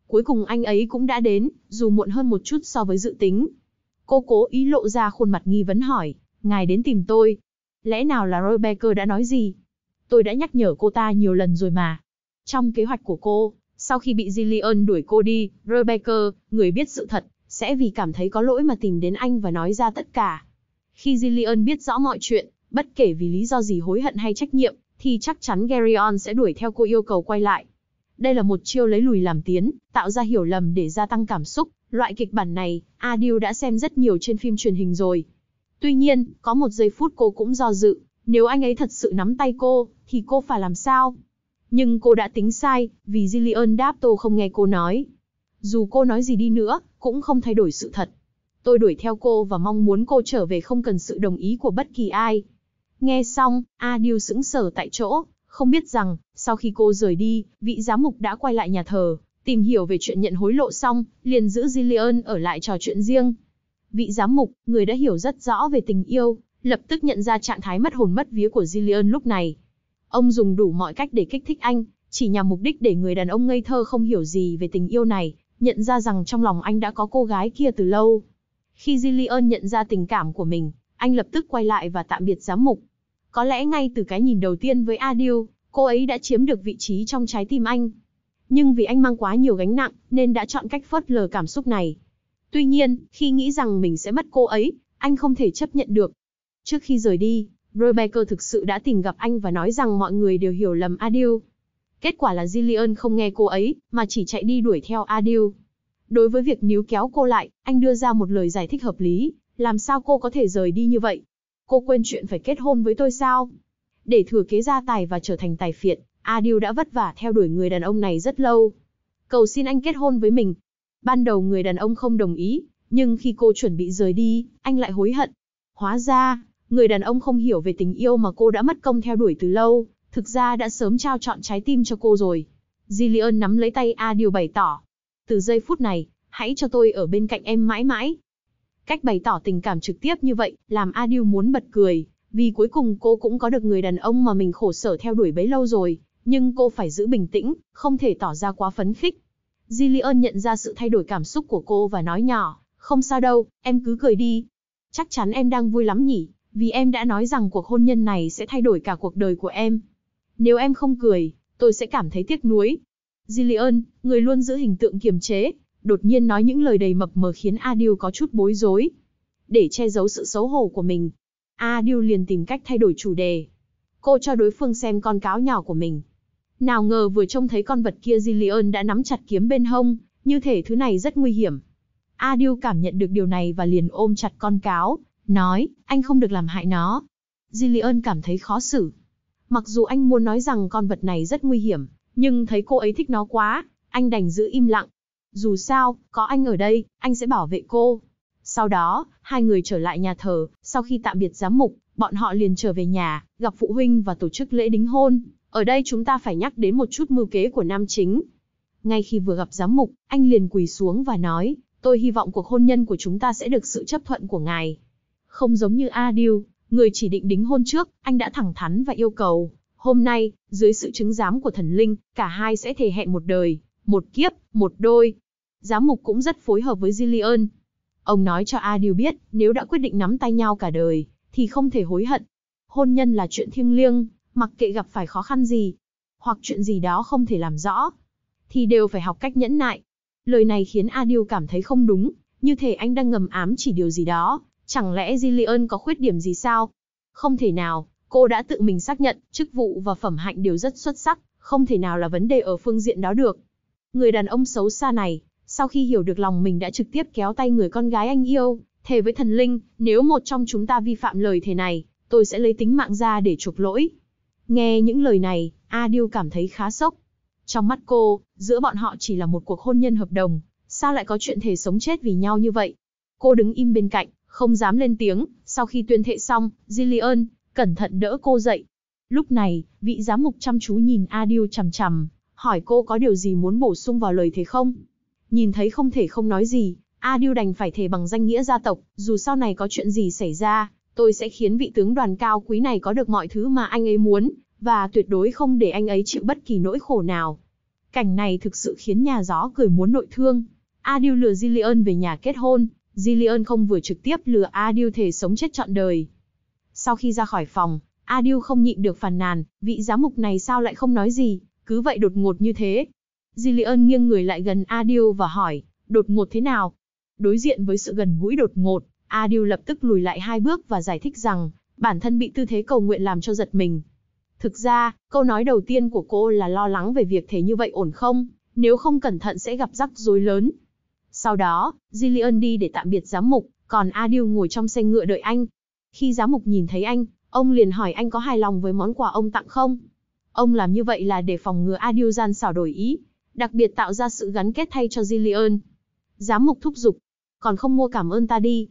Cuối cùng anh ấy cũng đã đến, dù muộn hơn một chút so với dự tính. Cô cố ý lộ ra khuôn mặt nghi vấn hỏi, ngài đến tìm tôi. Lẽ nào là Roy Baker đã nói gì? Tôi đã nhắc nhở cô ta nhiều lần rồi mà. Trong kế hoạch của cô, sau khi bị Jillian đuổi cô đi, Roy Baker, người biết sự thật, sẽ vì cảm thấy có lỗi mà tìm đến anh và nói ra tất cả. Khi Jillian biết rõ mọi chuyện, Bất kể vì lý do gì hối hận hay trách nhiệm, thì chắc chắn Geryon sẽ đuổi theo cô yêu cầu quay lại. Đây là một chiêu lấy lùi làm tiến, tạo ra hiểu lầm để gia tăng cảm xúc. Loại kịch bản này, Adil đã xem rất nhiều trên phim truyền hình rồi. Tuy nhiên, có một giây phút cô cũng do dự, nếu anh ấy thật sự nắm tay cô, thì cô phải làm sao? Nhưng cô đã tính sai, vì Jillian Dapto không nghe cô nói. Dù cô nói gì đi nữa, cũng không thay đổi sự thật. Tôi đuổi theo cô và mong muốn cô trở về không cần sự đồng ý của bất kỳ ai. Nghe xong, A Điêu sững sờ tại chỗ, không biết rằng, sau khi cô rời đi, vị giám mục đã quay lại nhà thờ, tìm hiểu về chuyện nhận hối lộ xong, liền giữ Jillian ở lại trò chuyện riêng. Vị giám mục, người đã hiểu rất rõ về tình yêu, lập tức nhận ra trạng thái mất hồn mất vía của Jillian lúc này. Ông dùng đủ mọi cách để kích thích anh, chỉ nhằm mục đích để người đàn ông ngây thơ không hiểu gì về tình yêu này, nhận ra rằng trong lòng anh đã có cô gái kia từ lâu. Khi Jillian nhận ra tình cảm của mình, anh lập tức quay lại và tạm biệt giám mục, có lẽ ngay từ cái nhìn đầu tiên với Adil, cô ấy đã chiếm được vị trí trong trái tim anh. Nhưng vì anh mang quá nhiều gánh nặng, nên đã chọn cách phớt lờ cảm xúc này. Tuy nhiên, khi nghĩ rằng mình sẽ mất cô ấy, anh không thể chấp nhận được. Trước khi rời đi, Rebecca thực sự đã tìm gặp anh và nói rằng mọi người đều hiểu lầm Adil. Kết quả là Jillian không nghe cô ấy, mà chỉ chạy đi đuổi theo Adil. Đối với việc níu kéo cô lại, anh đưa ra một lời giải thích hợp lý, làm sao cô có thể rời đi như vậy? cô quên chuyện phải kết hôn với tôi sao? Để thừa kế gia tài và trở thành tài phiệt, A Diêu đã vất vả theo đuổi người đàn ông này rất lâu. Cầu xin anh kết hôn với mình. Ban đầu người đàn ông không đồng ý, nhưng khi cô chuẩn bị rời đi, anh lại hối hận. Hóa ra, người đàn ông không hiểu về tình yêu mà cô đã mất công theo đuổi từ lâu, thực ra đã sớm trao chọn trái tim cho cô rồi. Jillian nắm lấy tay A Diêu bày tỏ. Từ giây phút này, hãy cho tôi ở bên cạnh em mãi mãi, Cách bày tỏ tình cảm trực tiếp như vậy, làm A Diêu muốn bật cười, vì cuối cùng cô cũng có được người đàn ông mà mình khổ sở theo đuổi bấy lâu rồi, nhưng cô phải giữ bình tĩnh, không thể tỏ ra quá phấn khích. Jillian nhận ra sự thay đổi cảm xúc của cô và nói nhỏ, không sao đâu, em cứ cười đi. Chắc chắn em đang vui lắm nhỉ, vì em đã nói rằng cuộc hôn nhân này sẽ thay đổi cả cuộc đời của em. Nếu em không cười, tôi sẽ cảm thấy tiếc nuối. Jillian, người luôn giữ hình tượng kiềm chế, đột nhiên nói những lời đầy mập mờ khiến A Điêu có chút bối rối. Để che giấu sự xấu hổ của mình, A Điêu liền tìm cách thay đổi chủ đề. Cô cho đối phương xem con cáo nhỏ của mình. Nào ngờ vừa trông thấy con vật kia Jillian đã nắm chặt kiếm bên hông, như thể thứ này rất nguy hiểm. A Điêu cảm nhận được điều này và liền ôm chặt con cáo, nói, anh không được làm hại nó. Jillian cảm thấy khó xử. Mặc dù anh muốn nói rằng con vật này rất nguy hiểm, nhưng thấy cô ấy thích nó quá, anh đành giữ im lặng, dù sao, có anh ở đây, anh sẽ bảo vệ cô. Sau đó, hai người trở lại nhà thờ, sau khi tạm biệt giám mục, bọn họ liền trở về nhà, gặp phụ huynh và tổ chức lễ đính hôn. Ở đây chúng ta phải nhắc đến một chút mưu kế của nam chính. Ngay khi vừa gặp giám mục, anh liền quỳ xuống và nói, tôi hy vọng cuộc hôn nhân của chúng ta sẽ được sự chấp thuận của ngài. Không giống như Adil, người chỉ định đính hôn trước, anh đã thẳng thắn và yêu cầu. Hôm nay, dưới sự chứng giám của thần linh, cả hai sẽ thề hẹn một đời, một kiếp, một đôi, giám mục cũng rất phối hợp với Jillian. Ông nói cho Adil biết, nếu đã quyết định nắm tay nhau cả đời, thì không thể hối hận. Hôn nhân là chuyện thiêng liêng, mặc kệ gặp phải khó khăn gì, hoặc chuyện gì đó không thể làm rõ, thì đều phải học cách nhẫn nại. Lời này khiến Adil cảm thấy không đúng, như thể anh đang ngầm ám chỉ điều gì đó, chẳng lẽ Jillian có khuyết điểm gì sao? Không thể nào, cô đã tự mình xác nhận, chức vụ và phẩm hạnh đều rất xuất sắc, không thể nào là vấn đề ở phương diện đó được. Người đàn ông xấu xa này, sau khi hiểu được lòng mình đã trực tiếp kéo tay người con gái anh yêu, thề với thần linh, nếu một trong chúng ta vi phạm lời thề này, tôi sẽ lấy tính mạng ra để chuộc lỗi. Nghe những lời này, A Điêu cảm thấy khá sốc. Trong mắt cô, giữa bọn họ chỉ là một cuộc hôn nhân hợp đồng, sao lại có chuyện thề sống chết vì nhau như vậy? Cô đứng im bên cạnh, không dám lên tiếng, sau khi tuyên thệ xong, Jillian, cẩn thận đỡ cô dậy. Lúc này, vị giám mục chăm chú nhìn A Điêu chằm chằm, hỏi cô có điều gì muốn bổ sung vào lời thế không? Nhìn thấy không thể không nói gì, A Điêu đành phải thề bằng danh nghĩa gia tộc, dù sau này có chuyện gì xảy ra, tôi sẽ khiến vị tướng đoàn cao quý này có được mọi thứ mà anh ấy muốn, và tuyệt đối không để anh ấy chịu bất kỳ nỗi khổ nào. Cảnh này thực sự khiến nhà gió cười muốn nội thương. A Điêu lừa Jillian về nhà kết hôn, Jillian không vừa trực tiếp lừa A Điêu thề sống chết trọn đời. Sau khi ra khỏi phòng, A Điêu không nhịn được phàn nàn, vị giám mục này sao lại không nói gì, cứ vậy đột ngột như thế, Jillian nghiêng người lại gần Adil và hỏi, đột ngột thế nào? Đối diện với sự gần gũi đột ngột, Adil lập tức lùi lại hai bước và giải thích rằng, bản thân bị tư thế cầu nguyện làm cho giật mình. Thực ra, câu nói đầu tiên của cô là lo lắng về việc thế như vậy ổn không, nếu không cẩn thận sẽ gặp rắc rối lớn. Sau đó, Jillian đi để tạm biệt giám mục, còn Adil ngồi trong xe ngựa đợi anh. Khi giám mục nhìn thấy anh, ông liền hỏi anh có hài lòng với món quà ông tặng không? Ông làm như vậy là để phòng ngừa Adil gian xảo đổi ý, đặc biệt tạo ra sự gắn kết thay cho Jillian. Giám mục thúc giục, còn không mua cảm ơn ta đi.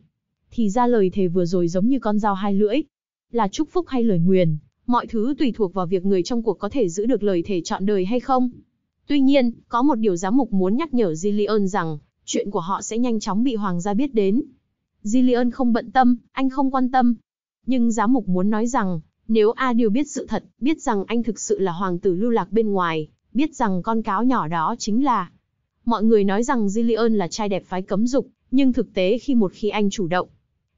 Thì ra lời thề vừa rồi giống như con dao hai lưỡi. Là chúc phúc hay lời nguyền, mọi thứ tùy thuộc vào việc người trong cuộc có thể giữ được lời thề chọn đời hay không. Tuy nhiên, có một điều giám mục muốn nhắc nhở Jillian rằng, chuyện của họ sẽ nhanh chóng bị hoàng gia biết đến. Jillian không bận tâm, anh không quan tâm. Nhưng giám mục muốn nói rằng, nếu A Điều biết sự thật, biết rằng anh thực sự là hoàng tử lưu lạc bên ngoài, biết rằng con cáo nhỏ đó chính là. Mọi người nói rằng Jillian là trai đẹp phái cấm dục, nhưng thực tế khi một khi anh chủ động,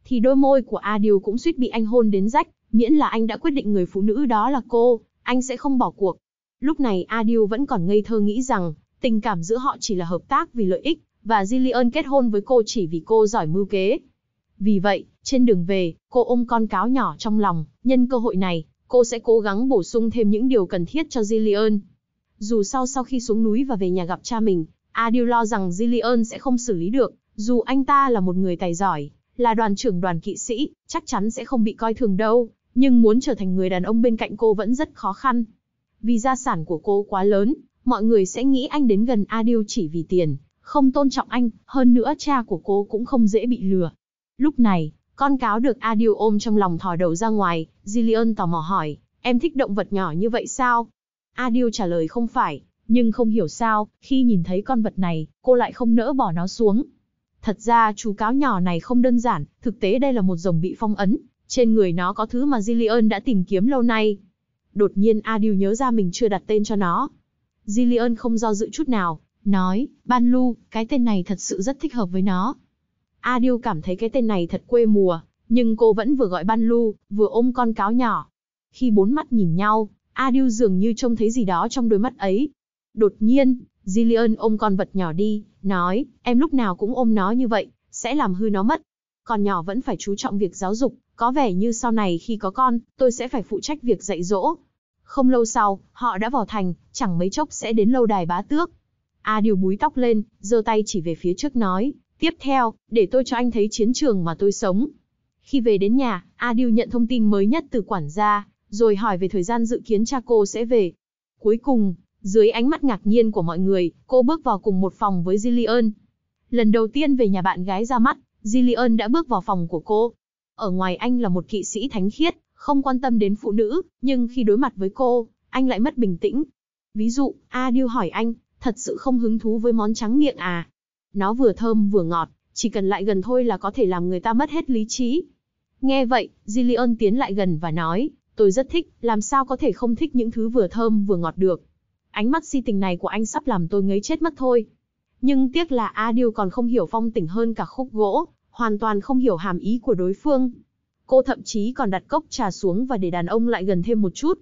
thì đôi môi của Adil cũng suýt bị anh hôn đến rách, miễn là anh đã quyết định người phụ nữ đó là cô, anh sẽ không bỏ cuộc. Lúc này Adil vẫn còn ngây thơ nghĩ rằng, tình cảm giữa họ chỉ là hợp tác vì lợi ích, và Jillian kết hôn với cô chỉ vì cô giỏi mưu kế. Vì vậy, trên đường về, cô ôm con cáo nhỏ trong lòng, nhân cơ hội này, cô sẽ cố gắng bổ sung thêm những điều cần thiết cho Jillian. Dù sau sau khi xuống núi và về nhà gặp cha mình, Adil lo rằng Jillian sẽ không xử lý được, dù anh ta là một người tài giỏi, là đoàn trưởng đoàn kỵ sĩ, chắc chắn sẽ không bị coi thường đâu, nhưng muốn trở thành người đàn ông bên cạnh cô vẫn rất khó khăn. Vì gia sản của cô quá lớn, mọi người sẽ nghĩ anh đến gần Adil chỉ vì tiền, không tôn trọng anh, hơn nữa cha của cô cũng không dễ bị lừa. Lúc này, con cáo được Adil ôm trong lòng thò đầu ra ngoài, Jillian tò mò hỏi, em thích động vật nhỏ như vậy sao? A Điêu trả lời không phải, nhưng không hiểu sao, khi nhìn thấy con vật này, cô lại không nỡ bỏ nó xuống. Thật ra chú cáo nhỏ này không đơn giản, thực tế đây là một rồng bị phong ấn, trên người nó có thứ mà Jillian đã tìm kiếm lâu nay. Đột nhiên A Điêu nhớ ra mình chưa đặt tên cho nó. Jillian không do dự chút nào, nói, Ban Lu, cái tên này thật sự rất thích hợp với nó. A Điêu cảm thấy cái tên này thật quê mùa, nhưng cô vẫn vừa gọi Ban Lu, vừa ôm con cáo nhỏ. Khi bốn mắt nhìn nhau, A Điêu dường như trông thấy gì đó trong đôi mắt ấy. Đột nhiên, Jillian ôm con vật nhỏ đi, nói, em lúc nào cũng ôm nó như vậy, sẽ làm hư nó mất. Con nhỏ vẫn phải chú trọng việc giáo dục, có vẻ như sau này khi có con, tôi sẽ phải phụ trách việc dạy dỗ. Không lâu sau, họ đã vào thành, chẳng mấy chốc sẽ đến lâu đài bá tước. A Điều búi tóc lên, giơ tay chỉ về phía trước nói, tiếp theo, để tôi cho anh thấy chiến trường mà tôi sống. Khi về đến nhà, A Điều nhận thông tin mới nhất từ quản gia, rồi hỏi về thời gian dự kiến cha cô sẽ về. Cuối cùng, dưới ánh mắt ngạc nhiên của mọi người, cô bước vào cùng một phòng với Jillian. Lần đầu tiên về nhà bạn gái ra mắt, Jillian đã bước vào phòng của cô. Ở ngoài anh là một kỵ sĩ thánh khiết, không quan tâm đến phụ nữ, nhưng khi đối mặt với cô, anh lại mất bình tĩnh. Ví dụ, A hỏi anh, thật sự không hứng thú với món trắng miệng à? Nó vừa thơm vừa ngọt, chỉ cần lại gần thôi là có thể làm người ta mất hết lý trí. Nghe vậy, Jillian tiến lại gần và nói, Tôi rất thích, làm sao có thể không thích những thứ vừa thơm vừa ngọt được. Ánh mắt si tình này của anh sắp làm tôi ngấy chết mất thôi. Nhưng tiếc là A Điêu còn không hiểu phong tình hơn cả khúc gỗ, hoàn toàn không hiểu hàm ý của đối phương. Cô thậm chí còn đặt cốc trà xuống và để đàn ông lại gần thêm một chút.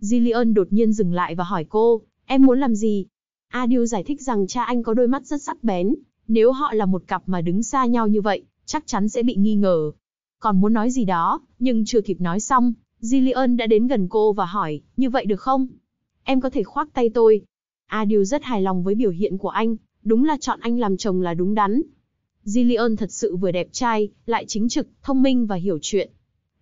Jillian đột nhiên dừng lại và hỏi cô, em muốn làm gì? A Điêu giải thích rằng cha anh có đôi mắt rất sắc bén, nếu họ là một cặp mà đứng xa nhau như vậy, chắc chắn sẽ bị nghi ngờ. Còn muốn nói gì đó, nhưng chưa kịp nói xong, Jillian đã đến gần cô và hỏi, như vậy được không? Em có thể khoác tay tôi. Adil rất hài lòng với biểu hiện của anh, đúng là chọn anh làm chồng là đúng đắn. Jillian thật sự vừa đẹp trai, lại chính trực, thông minh và hiểu chuyện.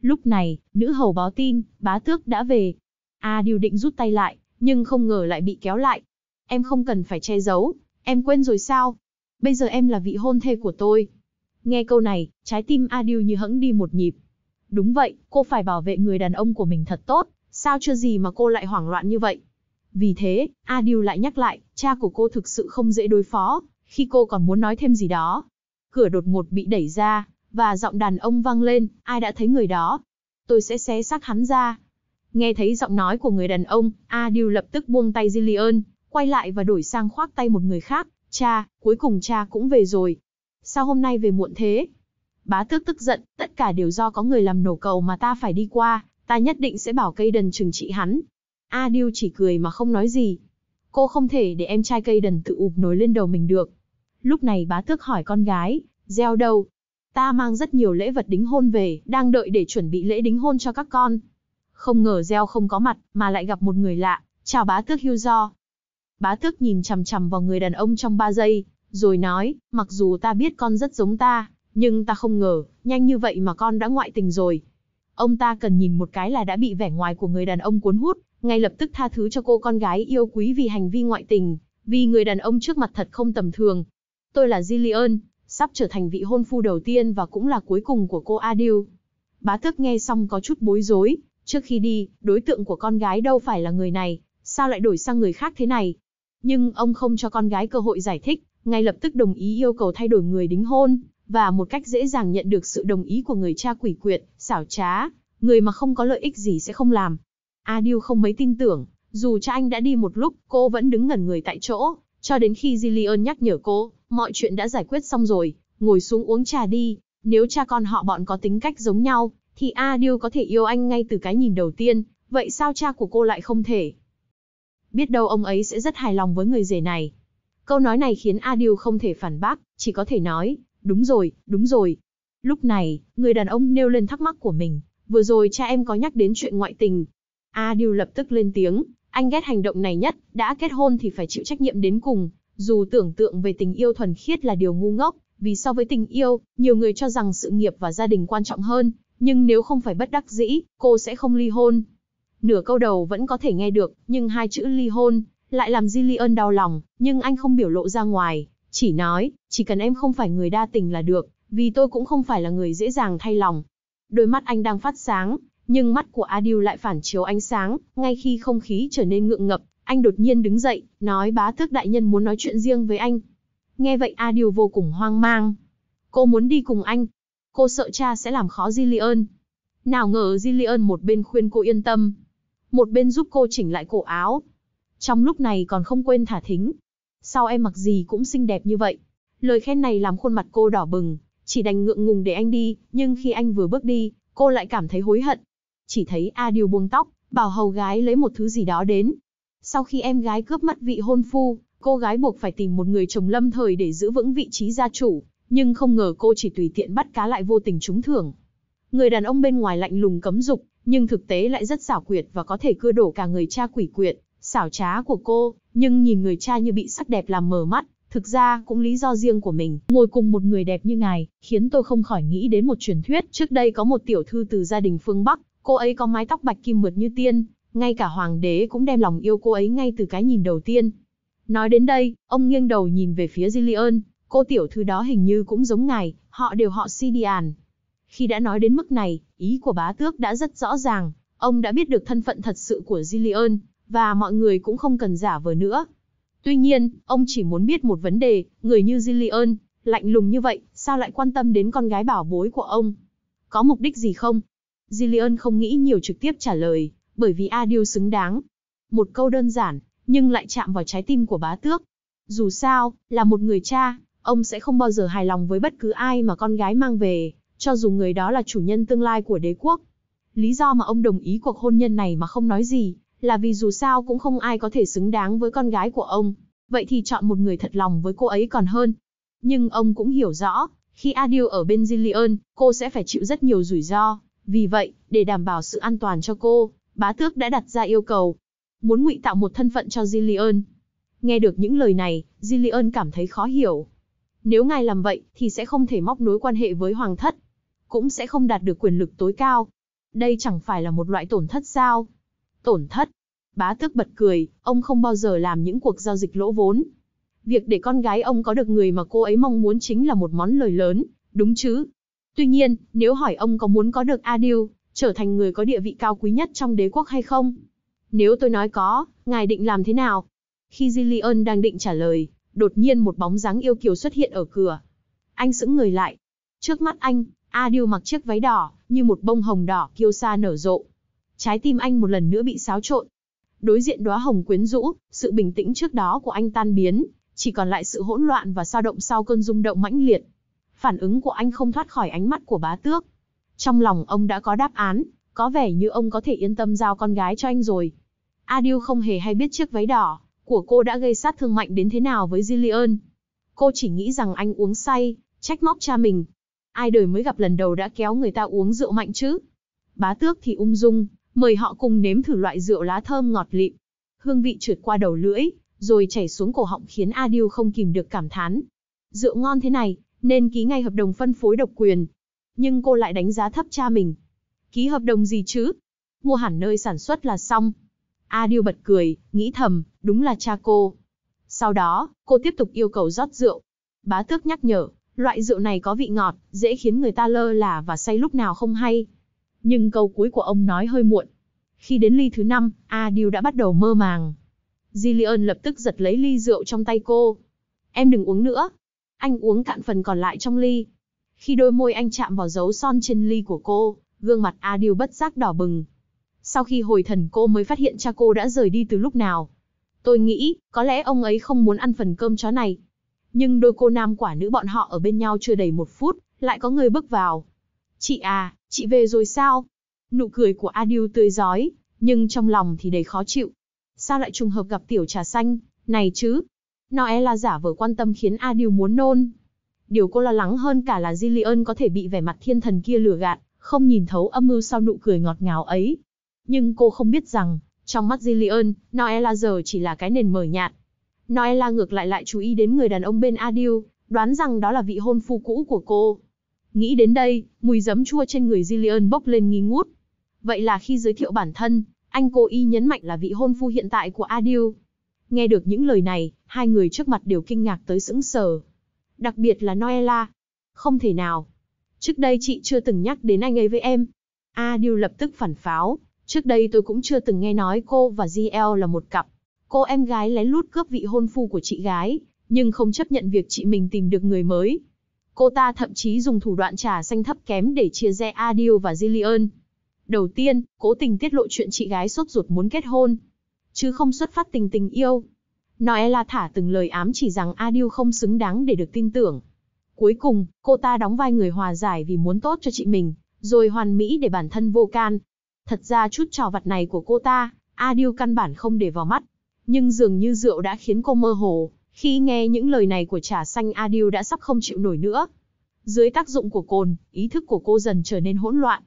Lúc này, nữ hầu báo tin, bá tước đã về. Adil định rút tay lại, nhưng không ngờ lại bị kéo lại. Em không cần phải che giấu, em quên rồi sao? Bây giờ em là vị hôn thê của tôi. Nghe câu này, trái tim Adil như hững đi một nhịp. Đúng vậy, cô phải bảo vệ người đàn ông của mình thật tốt, sao chưa gì mà cô lại hoảng loạn như vậy? Vì thế, A điều lại nhắc lại, cha của cô thực sự không dễ đối phó, khi cô còn muốn nói thêm gì đó. Cửa đột ngột bị đẩy ra, và giọng đàn ông vang lên, ai đã thấy người đó? Tôi sẽ xé xác hắn ra. Nghe thấy giọng nói của người đàn ông, A điều lập tức buông tay Jillian, quay lại và đổi sang khoác tay một người khác. Cha, cuối cùng cha cũng về rồi. Sao hôm nay về muộn thế? Bá tước tức giận, tất cả đều do có người làm nổ cầu mà ta phải đi qua, ta nhất định sẽ bảo cây đần trừng trị hắn. A Điêu chỉ cười mà không nói gì. Cô không thể để em trai cây đần tự ụp nối lên đầu mình được. Lúc này bá tước hỏi con gái, gieo đâu? Ta mang rất nhiều lễ vật đính hôn về, đang đợi để chuẩn bị lễ đính hôn cho các con. Không ngờ gieo không có mặt, mà lại gặp một người lạ, chào bá tước hưu do. Bá tước nhìn chằm chằm vào người đàn ông trong ba giây, rồi nói, mặc dù ta biết con rất giống ta, nhưng ta không ngờ, nhanh như vậy mà con đã ngoại tình rồi. Ông ta cần nhìn một cái là đã bị vẻ ngoài của người đàn ông cuốn hút, ngay lập tức tha thứ cho cô con gái yêu quý vì hành vi ngoại tình, vì người đàn ông trước mặt thật không tầm thường. Tôi là Jillian, sắp trở thành vị hôn phu đầu tiên và cũng là cuối cùng của cô Adil. Bá thức nghe xong có chút bối rối, trước khi đi, đối tượng của con gái đâu phải là người này, sao lại đổi sang người khác thế này? Nhưng ông không cho con gái cơ hội giải thích, ngay lập tức đồng ý yêu cầu thay đổi người đính hôn, và một cách dễ dàng nhận được sự đồng ý của người cha quỷ quyệt, xảo trá, người mà không có lợi ích gì sẽ không làm. A Diu không mấy tin tưởng, dù cha anh đã đi một lúc, cô vẫn đứng ngẩn người tại chỗ, cho đến khi Jillian nhắc nhở cô, mọi chuyện đã giải quyết xong rồi, ngồi xuống uống trà đi, nếu cha con họ bọn có tính cách giống nhau, thì A Diu có thể yêu anh ngay từ cái nhìn đầu tiên, vậy sao cha của cô lại không thể? Biết đâu ông ấy sẽ rất hài lòng với người rể này. Câu nói này khiến A Diu không thể phản bác, chỉ có thể nói, Đúng rồi, đúng rồi. Lúc này, người đàn ông nêu lên thắc mắc của mình, vừa rồi cha em có nhắc đến chuyện ngoại tình. A Diêu lập tức lên tiếng, anh ghét hành động này nhất, đã kết hôn thì phải chịu trách nhiệm đến cùng, dù tưởng tượng về tình yêu thuần khiết là điều ngu ngốc, vì so với tình yêu, nhiều người cho rằng sự nghiệp và gia đình quan trọng hơn, nhưng nếu không phải bất đắc dĩ, cô sẽ không ly hôn. Nửa câu đầu vẫn có thể nghe được, nhưng hai chữ ly hôn lại làm Jillian đau lòng, nhưng anh không biểu lộ ra ngoài, chỉ nói, chỉ cần em không phải người đa tình là được, vì tôi cũng không phải là người dễ dàng thay lòng. Đôi mắt anh đang phát sáng, nhưng mắt của Adil lại phản chiếu ánh sáng, ngay khi không khí trở nên ngượng ngập, anh đột nhiên đứng dậy, nói bá thước đại nhân muốn nói chuyện riêng với anh. Nghe vậy Adil vô cùng hoang mang. Cô muốn đi cùng anh. Cô sợ cha sẽ làm khó Jillian. Nào ngờ Jillian một bên khuyên cô yên tâm, một bên giúp cô chỉnh lại cổ áo. Trong lúc này còn không quên thả thính. Sao em mặc gì cũng xinh đẹp như vậy, Lời khen này làm khuôn mặt cô đỏ bừng, chỉ đành ngượng ngùng để anh đi, nhưng khi anh vừa bước đi, cô lại cảm thấy hối hận. Chỉ thấy A Điều buông tóc, bảo hầu gái lấy một thứ gì đó đến. Sau khi em gái cướp mất vị hôn phu, cô gái buộc phải tìm một người chồng lâm thời để giữ vững vị trí gia chủ, nhưng không ngờ cô chỉ tùy tiện bắt cá lại vô tình trúng thưởng. Người đàn ông bên ngoài lạnh lùng cấm dục, nhưng thực tế lại rất xảo quyệt và có thể cưa đổ cả người cha quỷ quyệt, xảo trá của cô, nhưng nhìn người cha như bị sắc đẹp làm mờ mắt, Thực ra, cũng lý do riêng của mình, ngồi cùng một người đẹp như ngài, khiến tôi không khỏi nghĩ đến một truyền thuyết. Trước đây có một tiểu thư từ gia đình phương Bắc, cô ấy có mái tóc bạch kim mượt như tiên, ngay cả hoàng đế cũng đem lòng yêu cô ấy ngay từ cái nhìn đầu tiên. Nói đến đây, ông nghiêng đầu nhìn về phía Jillian, cô tiểu thư đó hình như cũng giống ngài, họ đều họ Sidian. Khi đã nói đến mức này, ý của bá tước đã rất rõ ràng, ông đã biết được thân phận thật sự của Jillian, và mọi người cũng không cần giả vờ nữa. Tuy nhiên, ông chỉ muốn biết một vấn đề, người như Jillian, lạnh lùng như vậy, sao lại quan tâm đến con gái bảo bối của ông? Có mục đích gì không? Jillian không nghĩ nhiều trực tiếp trả lời, bởi vì A Điêu xứng đáng. Một câu đơn giản, nhưng lại chạm vào trái tim của bá tước. Dù sao, là một người cha, ông sẽ không bao giờ hài lòng với bất cứ ai mà con gái mang về, cho dù người đó là chủ nhân tương lai của đế quốc. Lý do mà ông đồng ý cuộc hôn nhân này mà không nói gì, là vì dù sao cũng không ai có thể xứng đáng với con gái của ông, vậy thì chọn một người thật lòng với cô ấy còn hơn. Nhưng ông cũng hiểu rõ, khi Adil ở bên Jillian, cô sẽ phải chịu rất nhiều rủi ro, vì vậy, để đảm bảo sự an toàn cho cô, bá tước đã đặt ra yêu cầu, muốn ngụy tạo một thân phận cho Jillian. Nghe được những lời này, Jillian cảm thấy khó hiểu. Nếu ngài làm vậy, thì sẽ không thể móc nối quan hệ với hoàng thất, cũng sẽ không đạt được quyền lực tối cao. Đây chẳng phải là một loại tổn thất sao? tổn thất. Bá tước bật cười, ông không bao giờ làm những cuộc giao dịch lỗ vốn. Việc để con gái ông có được người mà cô ấy mong muốn chính là một món lời lớn, đúng chứ? Tuy nhiên, nếu hỏi ông có muốn có được Adil, trở thành người có địa vị cao quý nhất trong đế quốc hay không? Nếu tôi nói có, ngài định làm thế nào? Khi Jillian đang định trả lời, đột nhiên một bóng dáng yêu kiều xuất hiện ở cửa. Anh sững người lại. Trước mắt anh, Adil mặc chiếc váy đỏ, như một bông hồng đỏ kiêu sa nở rộ, trái tim anh một lần nữa bị xáo trộn. Đối diện đóa hồng quyến rũ, sự bình tĩnh trước đó của anh tan biến, chỉ còn lại sự hỗn loạn và sao động sau cơn rung động mãnh liệt. Phản ứng của anh không thoát khỏi ánh mắt của bá tước. Trong lòng ông đã có đáp án, có vẻ như ông có thể yên tâm giao con gái cho anh rồi. Adil không hề hay biết chiếc váy đỏ của cô đã gây sát thương mạnh đến thế nào với Jillian. Cô chỉ nghĩ rằng anh uống say, trách móc cha mình. Ai đời mới gặp lần đầu đã kéo người ta uống rượu mạnh chứ. Bá tước thì ung dung, mời họ cùng nếm thử loại rượu lá thơm ngọt lịm. Hương vị trượt qua đầu lưỡi, rồi chảy xuống cổ họng khiến Adil không kìm được cảm thán. Rượu ngon thế này, nên ký ngay hợp đồng phân phối độc quyền. Nhưng cô lại đánh giá thấp cha mình. Ký hợp đồng gì chứ? Mua hẳn nơi sản xuất là xong. Adil bật cười, nghĩ thầm, đúng là cha cô. Sau đó, cô tiếp tục yêu cầu rót rượu. Bá tước nhắc nhở, loại rượu này có vị ngọt, dễ khiến người ta lơ là và say lúc nào không hay nhưng câu cuối của ông nói hơi muộn. Khi đến ly thứ năm, Adil đã bắt đầu mơ màng. Jillian lập tức giật lấy ly rượu trong tay cô. Em đừng uống nữa. Anh uống cạn phần còn lại trong ly. Khi đôi môi anh chạm vào dấu son trên ly của cô, gương mặt Adil bất giác đỏ bừng. Sau khi hồi thần cô mới phát hiện cha cô đã rời đi từ lúc nào. Tôi nghĩ, có lẽ ông ấy không muốn ăn phần cơm chó này. Nhưng đôi cô nam quả nữ bọn họ ở bên nhau chưa đầy một phút, lại có người bước vào. Chị à, chị về rồi sao? Nụ cười của Adil tươi giói, nhưng trong lòng thì đầy khó chịu. Sao lại trùng hợp gặp tiểu trà xanh, này chứ? Noella giả vờ quan tâm khiến Adil muốn nôn. Điều cô lo lắng hơn cả là Jillian có thể bị vẻ mặt thiên thần kia lừa gạt, không nhìn thấu âm mưu sau nụ cười ngọt ngào ấy. Nhưng cô không biết rằng, trong mắt Jillian, Noella giờ chỉ là cái nền mờ nhạt. Noella ngược lại lại chú ý đến người đàn ông bên Adil, đoán rằng đó là vị hôn phu cũ của cô. Nghĩ đến đây, mùi giấm chua trên người Jillian bốc lên nghi ngút. Vậy là khi giới thiệu bản thân, anh cố ý nhấn mạnh là vị hôn phu hiện tại của Adil. Nghe được những lời này, hai người trước mặt đều kinh ngạc tới sững sờ. Đặc biệt là Noella. Không thể nào. Trước đây chị chưa từng nhắc đến anh ấy với em. Adil lập tức phản pháo. Trước đây tôi cũng chưa từng nghe nói cô và GL là một cặp. Cô em gái lén lút cướp vị hôn phu của chị gái, nhưng không chấp nhận việc chị mình tìm được người mới, Cô ta thậm chí dùng thủ đoạn trà xanh thấp kém để chia rẽ Adil và Jillian. Đầu tiên, cố tình tiết lộ chuyện chị gái sốt ruột muốn kết hôn, chứ không xuất phát tình tình yêu. Noella thả từng lời ám chỉ rằng Adil không xứng đáng để được tin tưởng. Cuối cùng, cô ta đóng vai người hòa giải vì muốn tốt cho chị mình, rồi hoàn mỹ để bản thân vô can. Thật ra chút trò vặt này của cô ta, Adil căn bản không để vào mắt. Nhưng dường như rượu đã khiến cô mơ hồ, khi nghe những lời này của trà xanh Adil đã sắp không chịu nổi nữa. Dưới tác dụng của cồn, ý thức của cô dần trở nên hỗn loạn.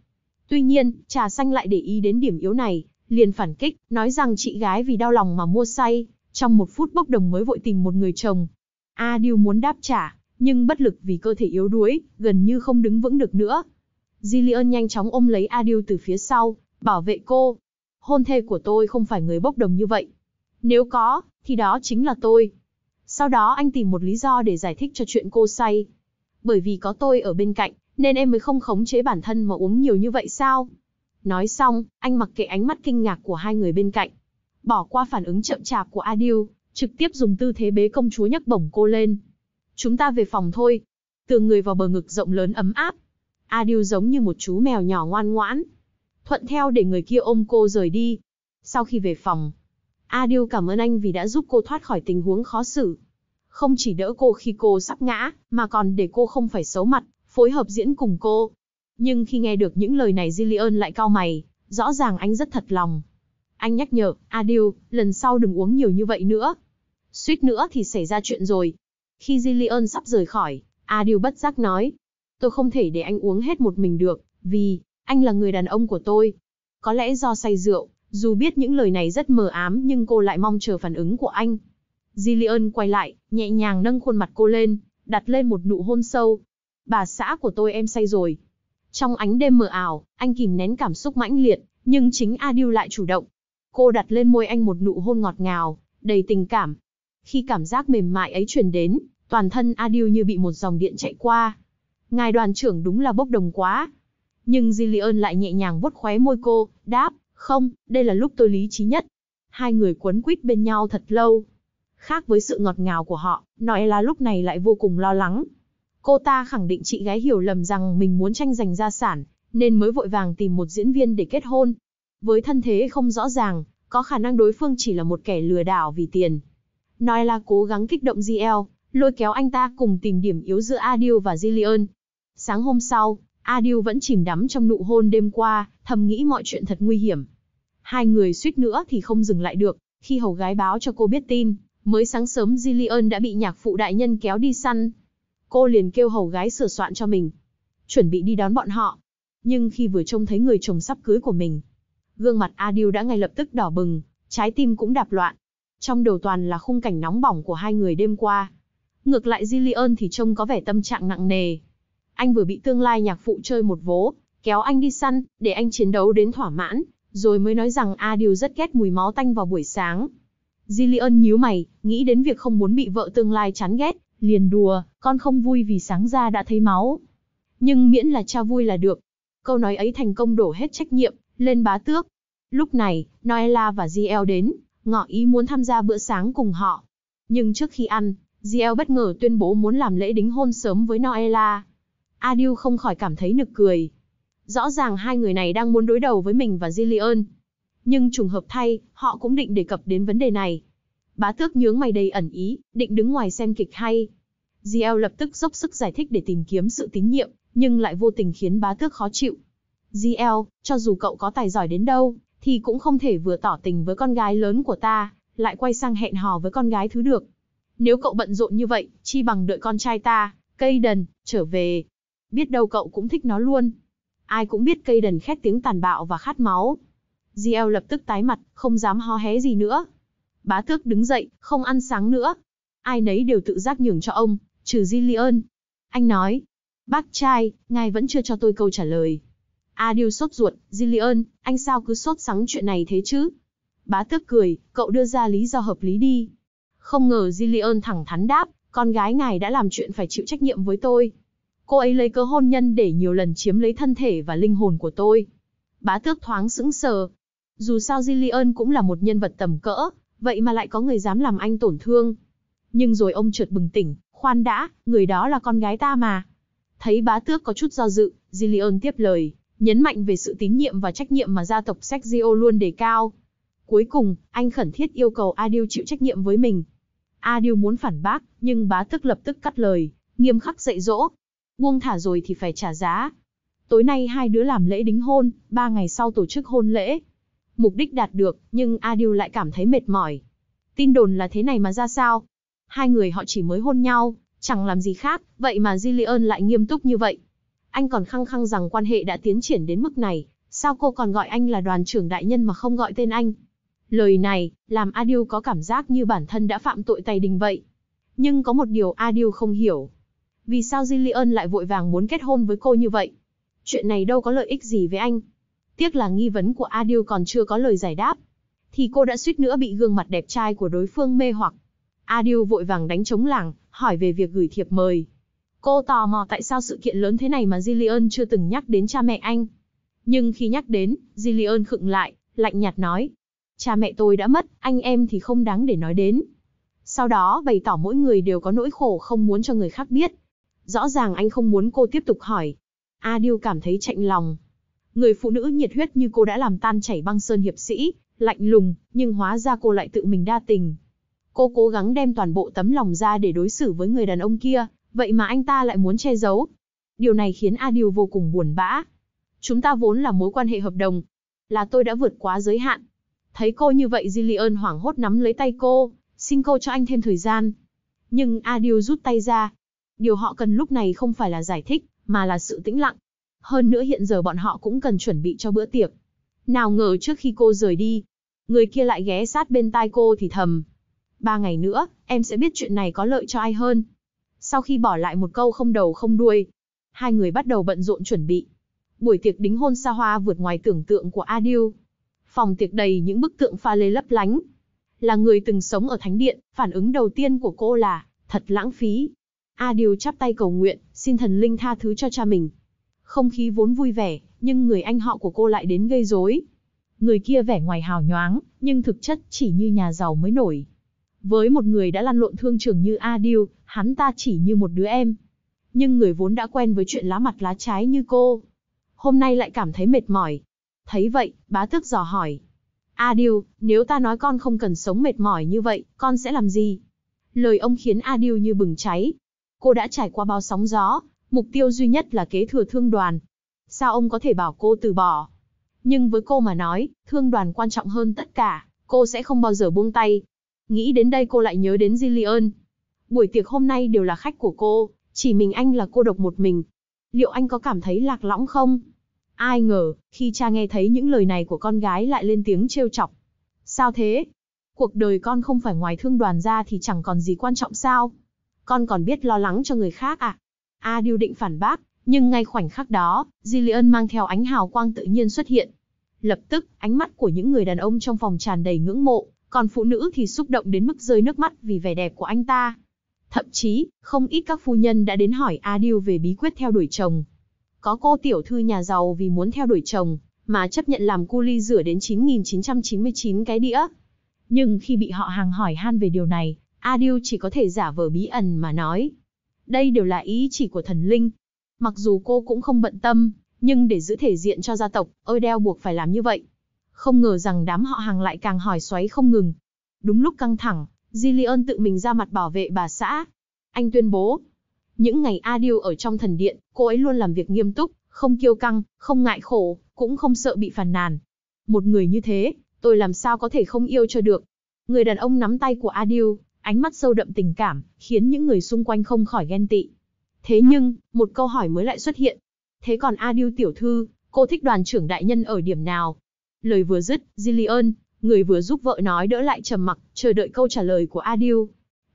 Tuy nhiên, trà xanh lại để ý đến điểm yếu này, liền phản kích, nói rằng chị gái vì đau lòng mà mua say, trong một phút bốc đồng mới vội tìm một người chồng. Adil muốn đáp trả, nhưng bất lực vì cơ thể yếu đuối, gần như không đứng vững được nữa. Jillian nhanh chóng ôm lấy Adil từ phía sau, bảo vệ cô. Hôn thê của tôi không phải người bốc đồng như vậy. Nếu có, thì đó chính là tôi. Sau đó anh tìm một lý do để giải thích cho chuyện cô say. Bởi vì có tôi ở bên cạnh, nên em mới không khống chế bản thân mà uống nhiều như vậy sao? Nói xong, anh mặc kệ ánh mắt kinh ngạc của hai người bên cạnh. Bỏ qua phản ứng chậm chạp của Adil, trực tiếp dùng tư thế bế công chúa nhấc bổng cô lên. Chúng ta về phòng thôi. Tường người vào bờ ngực rộng lớn ấm áp. Adil giống như một chú mèo nhỏ ngoan ngoãn. Thuận theo để người kia ôm cô rời đi. Sau khi về phòng, Adil cảm ơn anh vì đã giúp cô thoát khỏi tình huống khó xử. Không chỉ đỡ cô khi cô sắp ngã, mà còn để cô không phải xấu mặt, phối hợp diễn cùng cô. Nhưng khi nghe được những lời này Jillian lại cao mày, rõ ràng anh rất thật lòng. Anh nhắc nhở, Adil, lần sau đừng uống nhiều như vậy nữa. Suýt nữa thì xảy ra chuyện rồi. Khi Jillian sắp rời khỏi, Adil bất giác nói. Tôi không thể để anh uống hết một mình được, vì, anh là người đàn ông của tôi. Có lẽ do say rượu, dù biết những lời này rất mờ ám nhưng cô lại mong chờ phản ứng của anh. Jillian quay lại, nhẹ nhàng nâng khuôn mặt cô lên, đặt lên một nụ hôn sâu. Bà xã của tôi em say rồi. Trong ánh đêm mờ ảo, anh kìm nén cảm xúc mãnh liệt, nhưng chính Adil lại chủ động. Cô đặt lên môi anh một nụ hôn ngọt ngào, đầy tình cảm. Khi cảm giác mềm mại ấy truyền đến, toàn thân Adil như bị một dòng điện chạy qua. Ngài đoàn trưởng đúng là bốc đồng quá. Nhưng Jillian lại nhẹ nhàng vuốt khóe môi cô, đáp, không, đây là lúc tôi lý trí nhất. Hai người quấn quýt bên nhau thật lâu. Khác với sự ngọt ngào của họ, Noella lúc này lại vô cùng lo lắng. Cô ta khẳng định chị gái hiểu lầm rằng mình muốn tranh giành gia sản, nên mới vội vàng tìm một diễn viên để kết hôn. Với thân thế không rõ ràng, có khả năng đối phương chỉ là một kẻ lừa đảo vì tiền. Noella cố gắng kích động GL, lôi kéo anh ta cùng tìm điểm yếu giữa Adil và Jillian. Sáng hôm sau, Adil vẫn chìm đắm trong nụ hôn đêm qua, thầm nghĩ mọi chuyện thật nguy hiểm. Hai người suýt nữa thì không dừng lại được, khi hầu gái báo cho cô biết tin, mới sáng sớm Jillian đã bị nhạc phụ đại nhân kéo đi săn. Cô liền kêu hầu gái sửa soạn cho mình, chuẩn bị đi đón bọn họ. Nhưng khi vừa trông thấy người chồng sắp cưới của mình, gương mặt Adil đã ngay lập tức đỏ bừng, trái tim cũng đạp loạn. Trong đầu toàn là khung cảnh nóng bỏng của hai người đêm qua. Ngược lại Jillian thì trông có vẻ tâm trạng nặng nề. Anh vừa bị tương lai nhạc phụ chơi một vố, kéo anh đi săn, để anh chiến đấu đến thỏa mãn, rồi mới nói rằng A Điều rất ghét mùi máu tanh vào buổi sáng. Jillian nhíu mày, nghĩ đến việc không muốn bị vợ tương lai chán ghét, liền đùa, con không vui vì sáng ra đã thấy máu. Nhưng miễn là cha vui là được. Câu nói ấy thành công đổ hết trách nhiệm, lên bá tước. Lúc này, Noella và Giel đến, ngỏ ý muốn tham gia bữa sáng cùng họ. Nhưng trước khi ăn, Giel bất ngờ tuyên bố muốn làm lễ đính hôn sớm với Noella. Adil không khỏi cảm thấy nực cười, Rõ ràng hai người này đang muốn đối đầu với mình và Jillian. Nhưng trùng hợp thay, họ cũng định đề cập đến vấn đề này. Bá tước nhướng mày đầy ẩn ý, định đứng ngoài xem kịch hay. Giel lập tức dốc sức giải thích để tìm kiếm sự tín nhiệm, nhưng lại vô tình khiến bá tước khó chịu. Giel, cho dù cậu có tài giỏi đến đâu, thì cũng không thể vừa tỏ tình với con gái lớn của ta, lại quay sang hẹn hò với con gái thứ được. Nếu cậu bận rộn như vậy, chi bằng đợi con trai ta, cây đần, trở về. Biết đâu cậu cũng thích nó luôn ai cũng biết cây đần khét tiếng tàn bạo và khát máu. Giel lập tức tái mặt, không dám ho hé gì nữa. Bá tước đứng dậy, không ăn sáng nữa. Ai nấy đều tự giác nhường cho ông, trừ Gillian. Anh nói, bác trai, ngài vẫn chưa cho tôi câu trả lời. Adil sốt ruột, Gillian, anh sao cứ sốt sắng chuyện này thế chứ? Bá tước cười, cậu đưa ra lý do hợp lý đi. Không ngờ Gillian thẳng thắn đáp, con gái ngài đã làm chuyện phải chịu trách nhiệm với tôi cô ấy lấy cơ hôn nhân để nhiều lần chiếm lấy thân thể và linh hồn của tôi. Bá tước thoáng sững sờ. Dù sao Jillian cũng là một nhân vật tầm cỡ, vậy mà lại có người dám làm anh tổn thương. Nhưng rồi ông trượt bừng tỉnh, khoan đã, người đó là con gái ta mà. Thấy bá tước có chút do dự, Jillian tiếp lời, nhấn mạnh về sự tín nhiệm và trách nhiệm mà gia tộc Sergio luôn đề cao. Cuối cùng, anh khẩn thiết yêu cầu Adil chịu trách nhiệm với mình. Adil muốn phản bác, nhưng bá tước lập tức cắt lời, nghiêm khắc dạy dỗ, buông thả rồi thì phải trả giá. Tối nay hai đứa làm lễ đính hôn, ba ngày sau tổ chức hôn lễ. Mục đích đạt được, nhưng Adil lại cảm thấy mệt mỏi. Tin đồn là thế này mà ra sao? Hai người họ chỉ mới hôn nhau, chẳng làm gì khác, vậy mà Jillian lại nghiêm túc như vậy. Anh còn khăng khăng rằng quan hệ đã tiến triển đến mức này, sao cô còn gọi anh là đoàn trưởng đại nhân mà không gọi tên anh? Lời này, làm Adil có cảm giác như bản thân đã phạm tội tay đình vậy. Nhưng có một điều Adil không hiểu, vì sao Jillian lại vội vàng muốn kết hôn với cô như vậy? Chuyện này đâu có lợi ích gì với anh. Tiếc là nghi vấn của Adil còn chưa có lời giải đáp. Thì cô đã suýt nữa bị gương mặt đẹp trai của đối phương mê hoặc. Adil vội vàng đánh trống lảng, hỏi về việc gửi thiệp mời. Cô tò mò tại sao sự kiện lớn thế này mà Jillian chưa từng nhắc đến cha mẹ anh. Nhưng khi nhắc đến, Jillian khựng lại, lạnh nhạt nói. Cha mẹ tôi đã mất, anh em thì không đáng để nói đến. Sau đó bày tỏ mỗi người đều có nỗi khổ không muốn cho người khác biết. Rõ ràng anh không muốn cô tiếp tục hỏi. A Điêu cảm thấy chạnh lòng. Người phụ nữ nhiệt huyết như cô đã làm tan chảy băng sơn hiệp sĩ, lạnh lùng, nhưng hóa ra cô lại tự mình đa tình. Cô cố gắng đem toàn bộ tấm lòng ra để đối xử với người đàn ông kia, vậy mà anh ta lại muốn che giấu. Điều này khiến A Điêu vô cùng buồn bã. Chúng ta vốn là mối quan hệ hợp đồng. Là tôi đã vượt quá giới hạn. Thấy cô như vậy Jillian hoảng hốt nắm lấy tay cô, xin cô cho anh thêm thời gian. Nhưng A Điêu rút tay ra, Điều họ cần lúc này không phải là giải thích, mà là sự tĩnh lặng. Hơn nữa hiện giờ bọn họ cũng cần chuẩn bị cho bữa tiệc. Nào ngờ trước khi cô rời đi, người kia lại ghé sát bên tai cô thì thầm. Ba ngày nữa, em sẽ biết chuyện này có lợi cho ai hơn. Sau khi bỏ lại một câu không đầu không đuôi, hai người bắt đầu bận rộn chuẩn bị. Buổi tiệc đính hôn xa hoa vượt ngoài tưởng tượng của Adil. Phòng tiệc đầy những bức tượng pha lê lấp lánh. Là người từng sống ở thánh điện, phản ứng đầu tiên của cô là, thật lãng phí, A Điều chắp tay cầu nguyện, xin thần linh tha thứ cho cha mình. Không khí vốn vui vẻ, nhưng người anh họ của cô lại đến gây rối. Người kia vẻ ngoài hào nhoáng, nhưng thực chất chỉ như nhà giàu mới nổi. Với một người đã lăn lộn thương trường như A Điều, hắn ta chỉ như một đứa em. Nhưng người vốn đã quen với chuyện lá mặt lá trái như cô, hôm nay lại cảm thấy mệt mỏi. Thấy vậy, bá tước dò hỏi. A điều, nếu ta nói con không cần sống mệt mỏi như vậy, con sẽ làm gì? Lời ông khiến A điều như bừng cháy, Cô đã trải qua bao sóng gió, mục tiêu duy nhất là kế thừa thương đoàn. Sao ông có thể bảo cô từ bỏ? Nhưng với cô mà nói, thương đoàn quan trọng hơn tất cả, cô sẽ không bao giờ buông tay. Nghĩ đến đây cô lại nhớ đến Jillian. Buổi tiệc hôm nay đều là khách của cô, chỉ mình anh là cô độc một mình. Liệu anh có cảm thấy lạc lõng không? Ai ngờ, khi cha nghe thấy những lời này của con gái lại lên tiếng trêu chọc. Sao thế? Cuộc đời con không phải ngoài thương đoàn ra thì chẳng còn gì quan trọng sao? con còn biết lo lắng cho người khác à? A à, Điêu định phản bác, nhưng ngay khoảnh khắc đó, Jillian mang theo ánh hào quang tự nhiên xuất hiện. Lập tức, ánh mắt của những người đàn ông trong phòng tràn đầy ngưỡng mộ, còn phụ nữ thì xúc động đến mức rơi nước mắt vì vẻ đẹp của anh ta. Thậm chí, không ít các phu nhân đã đến hỏi A Điêu về bí quyết theo đuổi chồng. Có cô tiểu thư nhà giàu vì muốn theo đuổi chồng, mà chấp nhận làm cu ly rửa đến 9.999 cái đĩa. Nhưng khi bị họ hàng hỏi han về điều này, A Điêu chỉ có thể giả vờ bí ẩn mà nói. Đây đều là ý chỉ của thần linh. Mặc dù cô cũng không bận tâm, nhưng để giữ thể diện cho gia tộc, ôi đeo buộc phải làm như vậy. Không ngờ rằng đám họ hàng lại càng hỏi xoáy không ngừng. Đúng lúc căng thẳng, Jillian tự mình ra mặt bảo vệ bà xã. Anh tuyên bố, những ngày A Điêu ở trong thần điện, cô ấy luôn làm việc nghiêm túc, không kiêu căng, không ngại khổ, cũng không sợ bị phàn nàn. Một người như thế, tôi làm sao có thể không yêu cho được. Người đàn ông nắm tay của A Điêu, ánh mắt sâu đậm tình cảm, khiến những người xung quanh không khỏi ghen tị. Thế nhưng, một câu hỏi mới lại xuất hiện. Thế còn A Điêu tiểu thư, cô thích đoàn trưởng đại nhân ở điểm nào? Lời vừa dứt, Jillian, người vừa giúp vợ nói đỡ lại trầm mặc, chờ đợi câu trả lời của A Điêu.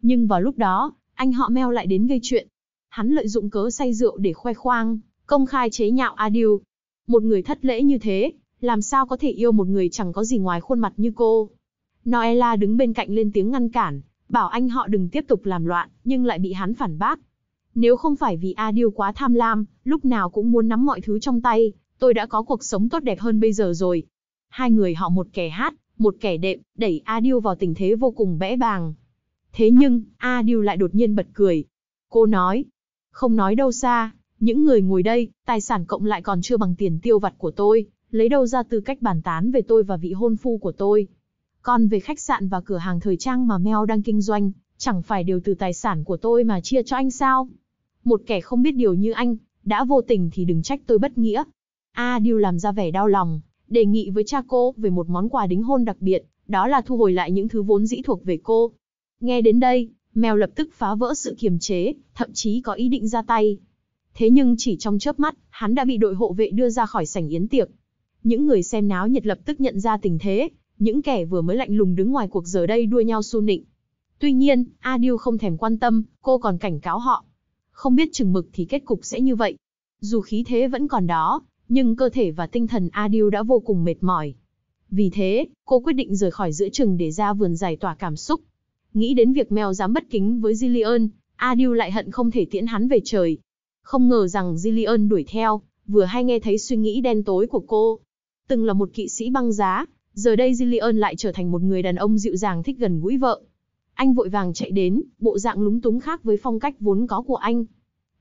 Nhưng vào lúc đó, anh họ Mel lại đến gây chuyện. Hắn lợi dụng cớ say rượu để khoe khoang, công khai chế nhạo A Điêu. Một người thất lễ như thế, làm sao có thể yêu một người chẳng có gì ngoài khuôn mặt như cô. Noella đứng bên cạnh lên tiếng ngăn cản, bảo anh họ đừng tiếp tục làm loạn, nhưng lại bị hắn phản bác. Nếu không phải vì A Điêu quá tham lam, lúc nào cũng muốn nắm mọi thứ trong tay, tôi đã có cuộc sống tốt đẹp hơn bây giờ rồi. Hai người họ một kẻ hát, một kẻ đệm, đẩy A Điêu vào tình thế vô cùng bẽ bàng. Thế nhưng, A Điêu lại đột nhiên bật cười. Cô nói, không nói đâu xa, những người ngồi đây, tài sản cộng lại còn chưa bằng tiền tiêu vặt của tôi, lấy đâu ra tư cách bàn tán về tôi và vị hôn phu của tôi. Còn về khách sạn và cửa hàng thời trang mà Mel đang kinh doanh, chẳng phải đều từ tài sản của tôi mà chia cho anh sao? Một kẻ không biết điều như anh, đã vô tình thì đừng trách tôi bất nghĩa. A à, Diêu làm ra vẻ đau lòng, đề nghị với cha cô về một món quà đính hôn đặc biệt, đó là thu hồi lại những thứ vốn dĩ thuộc về cô. Nghe đến đây, Mel lập tức phá vỡ sự kiềm chế, thậm chí có ý định ra tay. Thế nhưng chỉ trong chớp mắt, hắn đã bị đội hộ vệ đưa ra khỏi sảnh yến tiệc. Những người xem náo nhiệt lập tức nhận ra tình thế, những kẻ vừa mới lạnh lùng đứng ngoài cuộc giờ đây đua nhau xu nịnh. Tuy nhiên, A Điêu không thèm quan tâm, cô còn cảnh cáo họ. Không biết chừng mực thì kết cục sẽ như vậy. Dù khí thế vẫn còn đó, nhưng cơ thể và tinh thần A Điêu đã vô cùng mệt mỏi. Vì thế, cô quyết định rời khỏi giữa chừng để ra vườn giải tỏa cảm xúc. Nghĩ đến việc Mèo dám bất kính với Jillian, A Điêu lại hận không thể tiễn hắn về trời. Không ngờ rằng Jillian đuổi theo, vừa hay nghe thấy suy nghĩ đen tối của cô. Từng là một kỵ sĩ băng giá, Giờ đây Jillian lại trở thành một người đàn ông dịu dàng thích gần gũi vợ. Anh vội vàng chạy đến, bộ dạng lúng túng khác với phong cách vốn có của anh.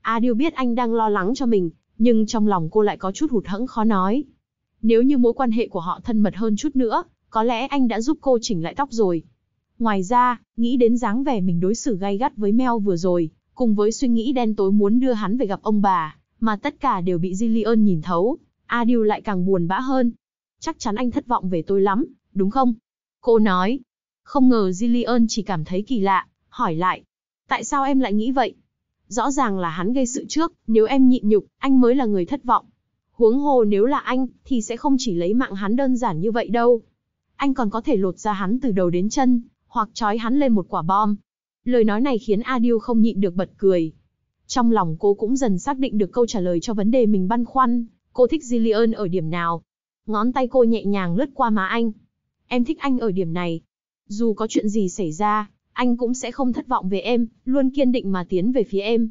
A à, Điêu biết anh đang lo lắng cho mình, nhưng trong lòng cô lại có chút hụt hẫng khó nói. Nếu như mối quan hệ của họ thân mật hơn chút nữa, có lẽ anh đã giúp cô chỉnh lại tóc rồi. Ngoài ra, nghĩ đến dáng vẻ mình đối xử gay gắt với Mel vừa rồi, cùng với suy nghĩ đen tối muốn đưa hắn về gặp ông bà, mà tất cả đều bị Jillian nhìn thấu, Adil à, lại càng buồn bã hơn, chắc chắn anh thất vọng về tôi lắm, đúng không? Cô nói. Không ngờ Jillian chỉ cảm thấy kỳ lạ, hỏi lại. Tại sao em lại nghĩ vậy? Rõ ràng là hắn gây sự trước, nếu em nhịn nhục, anh mới là người thất vọng. Huống hồ nếu là anh, thì sẽ không chỉ lấy mạng hắn đơn giản như vậy đâu. Anh còn có thể lột ra hắn từ đầu đến chân, hoặc trói hắn lên một quả bom. Lời nói này khiến Adil không nhịn được bật cười. Trong lòng cô cũng dần xác định được câu trả lời cho vấn đề mình băn khoăn, cô thích Jillian ở điểm nào. Ngón tay cô nhẹ nhàng lướt qua má anh. Em thích anh ở điểm này. Dù có chuyện gì xảy ra, anh cũng sẽ không thất vọng về em, luôn kiên định mà tiến về phía em.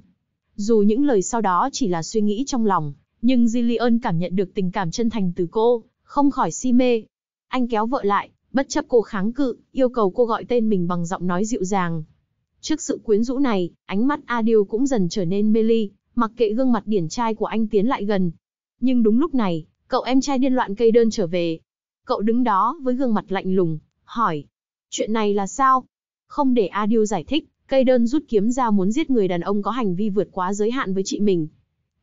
Dù những lời sau đó chỉ là suy nghĩ trong lòng, nhưng Jillian cảm nhận được tình cảm chân thành từ cô, không khỏi si mê. Anh kéo vợ lại, bất chấp cô kháng cự, yêu cầu cô gọi tên mình bằng giọng nói dịu dàng. Trước sự quyến rũ này, ánh mắt Adil cũng dần trở nên mê ly, mặc kệ gương mặt điển trai của anh tiến lại gần. Nhưng đúng lúc này, Cậu em trai điên loạn cây đơn trở về. Cậu đứng đó với gương mặt lạnh lùng, hỏi. Chuyện này là sao? Không để A Điêu giải thích, cây đơn rút kiếm ra muốn giết người đàn ông có hành vi vượt quá giới hạn với chị mình.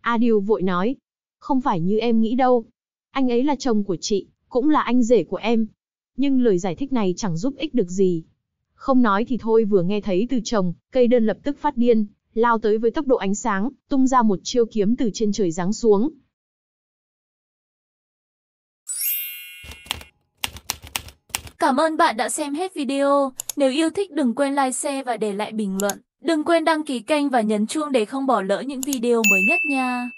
A Điêu vội nói. Không phải như em nghĩ đâu. Anh ấy là chồng của chị, cũng là anh rể của em. Nhưng lời giải thích này chẳng giúp ích được gì. Không nói thì thôi vừa nghe thấy từ chồng, cây đơn lập tức phát điên, lao tới với tốc độ ánh sáng, tung ra một chiêu kiếm từ trên trời giáng xuống, Cảm ơn bạn đã xem hết video. Nếu yêu thích đừng quên like, share và để lại bình luận. Đừng quên đăng ký kênh và nhấn chuông để không bỏ lỡ những video mới nhất nha.